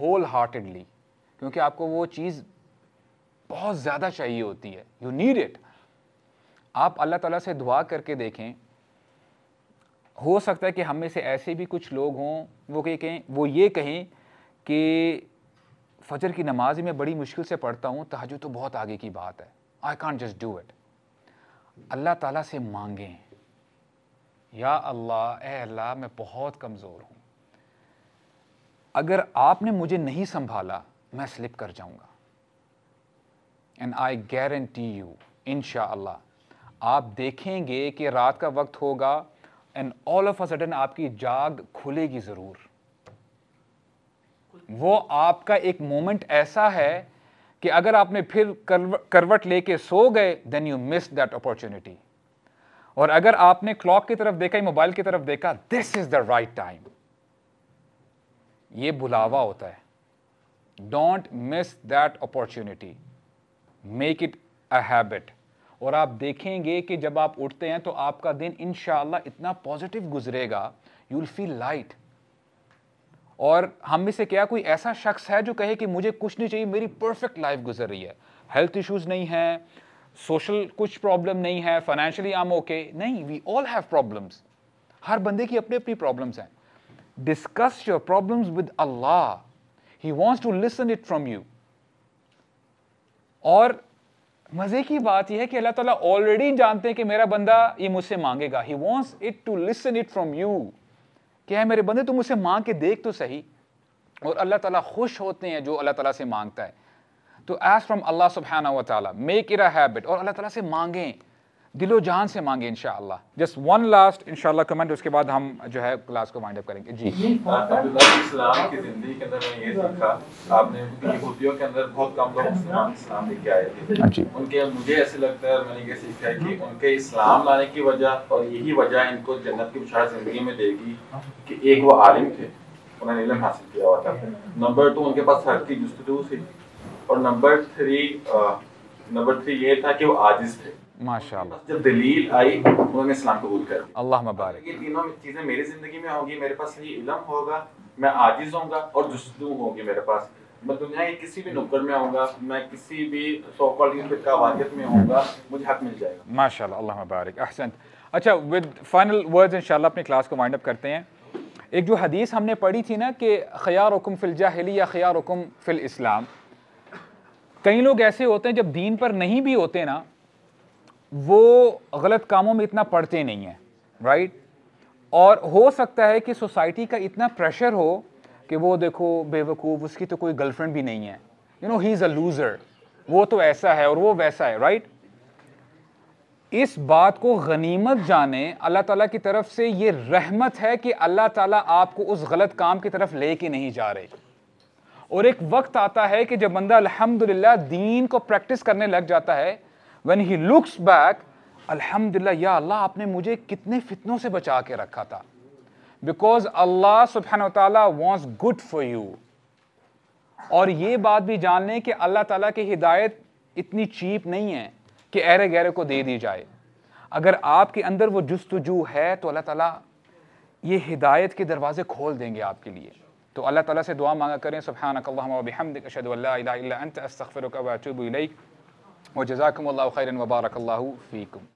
होल हार्टेडली क्योंकि आपको वो चीज़ बहुत ज़्यादा चाहिए होती है यू नीड इट आप अल्लाह ताला से दुआ करके देखें हो सकता है कि हम में से ऐसे भी कुछ लोग हों वो कहें वो ये कहें कि फजर की नमाज में बड़ी मुश्किल से पढ़ता हूँ तहजु तो बहुत आगे की बात है I can't just do it अल्लाह ताला से मांगें या अल्लाह ए अल्लाह मैं बहुत कमज़ोर हूँ अगर आपने मुझे नहीं संभाला मैं स्लिप कर जाऊँगा and I guarantee you in आप देखेंगे कि रात का वक्त होगा and all of a sudden आपकी जाग खुलेगी ज़रूर वो आपका एक मोमेंट ऐसा है कि अगर आपने फिर करवट लेके सो गए then you miss that opportunity और अगर आपने क्लॉक की तरफ देखा मोबाइल की तरफ देखा this is the right time ये बुलावा होता है don't miss that opportunity make it a habit और आप देखेंगे कि जब आप उठते हैं तो आपका दिन इन इतना पॉजिटिव गुजरेगा यू विल फील लाइट और हम में से क्या कोई ऐसा शख्स है जो कहे कि मुझे कुछ नहीं चाहिए मेरी परफेक्ट लाइफ गुजर रही है हेल्थ इश्यूज़ नहीं है सोशल कुछ प्रॉब्लम नहीं है फाइनेंशियली आम ओके नहीं वी ऑल हैव प्रॉब्लम्स हर बंदे की अपनी अपनी प्रॉब्लम्स हैं discuss your problems with Allah he wants to listen it from you और मज़े की बात यह है कि अल्लाह ताला ऑलरेडी जानते हैं कि मेरा बंदा ये मुझसे मांगेगा he wants it to listen it from you क्या है मेरे बंदे तुम उसे मांग के देख तो सही और अल्लाह ताला खुश होते हैं जो अल्लाह ताला से मांगता है तो एज़ फ्रॉम अल्लाह सुबहाना वाली मेक इट अ हैबिट और अल्लाह ताला से मांगें दिलो जान से मांगे इनशाला जस्ट वन लास्ट इनशाला कमेंट उसके बाद हम जो है क्लास को वाइंड अप करेंगे जी इस्लाम आपने के अंदर बहुत कम लोग इस्लाम लेके आए थे उनके मुझे ऐसे लगता है मैंने ये सीखा है कि उनके इस्लाम लाने की वजह और यही वजह इनको जन्नत की बिशार जिंदगी में देगी कि एक वो आलिम थे उन्होंने इलम हासिल किया हुआ था नंबर टू उनके पास हर की जस्तजू थी और नंबर थ्री नंबर थ्री ये था कि वो आजिज थे जब दलील आई उन्होंने तो इस्लाम कबूल कर अल्लाह मुबारक ये तीनों चीज़ें मेरी ज़िंदगी में मेरे पास सही होगा मैं आजिज़ होऊंगा और जस्तू होगी मेरे पास मैं दुनिया के किसी भी में मैं किसी भी में होऊंगा मुझे हक मिल जाएगा अल्लाह मुबारक अहसन अच्छा विद फाइनल वर्ड्स इंशाल्लाह अपनी क्लास को वाइंड अप करते हैं एक जो हदीस हमने पढ़ी थी ना कि खयार हुकुम फिल जाहली या खयार हुकुम फिल इस्लाम कई लोग ऐसे होते हैं जब दीन पर नहीं भी होते ना वो गलत कामों में इतना पढ़ते नहीं हैं राइट और हो सकता है कि सोसाइटी का इतना प्रेशर हो कि वो देखो बेवकूफ़ उसकी तो कोई गर्लफ्रेंड भी नहीं है you know he is a loser वो तो ऐसा है और वो वैसा है राइट इस बात को गनीमत जाने अल्लाह ताला की तरफ से ये रहमत है कि अल्लाह ताला आपको उस गलत काम की तरफ लेके नहीं जा रहे और एक वक्त आता है कि जब बंदा अलहमदिल्ला दीन को प्रैक्टिस करने लग जाता है वेन ही लुक्स बैक अल्हम्दुलिल्लाह या अल्लाह आपने मुझे कितने फितनों से बचा के रखा था बिकॉज अल्लाह सुबहान तला वॉन्ट्स गुड फॉर यू और ये बात भी जान लें कि अल्लाह ताला की हिदायत इतनी चीप नहीं है कि अरे गहरे को दे दी जाए अगर आपके अंदर वो जस्तजू है तो अल्लाह ताला ये हिदायत के दरवाजे खोल देंगे आपके लिए तो अल्लाह ताला से दुआ मांगा करें सुबहानक अकल्ला وجزاكم الله خيرا وبارك الله فيكم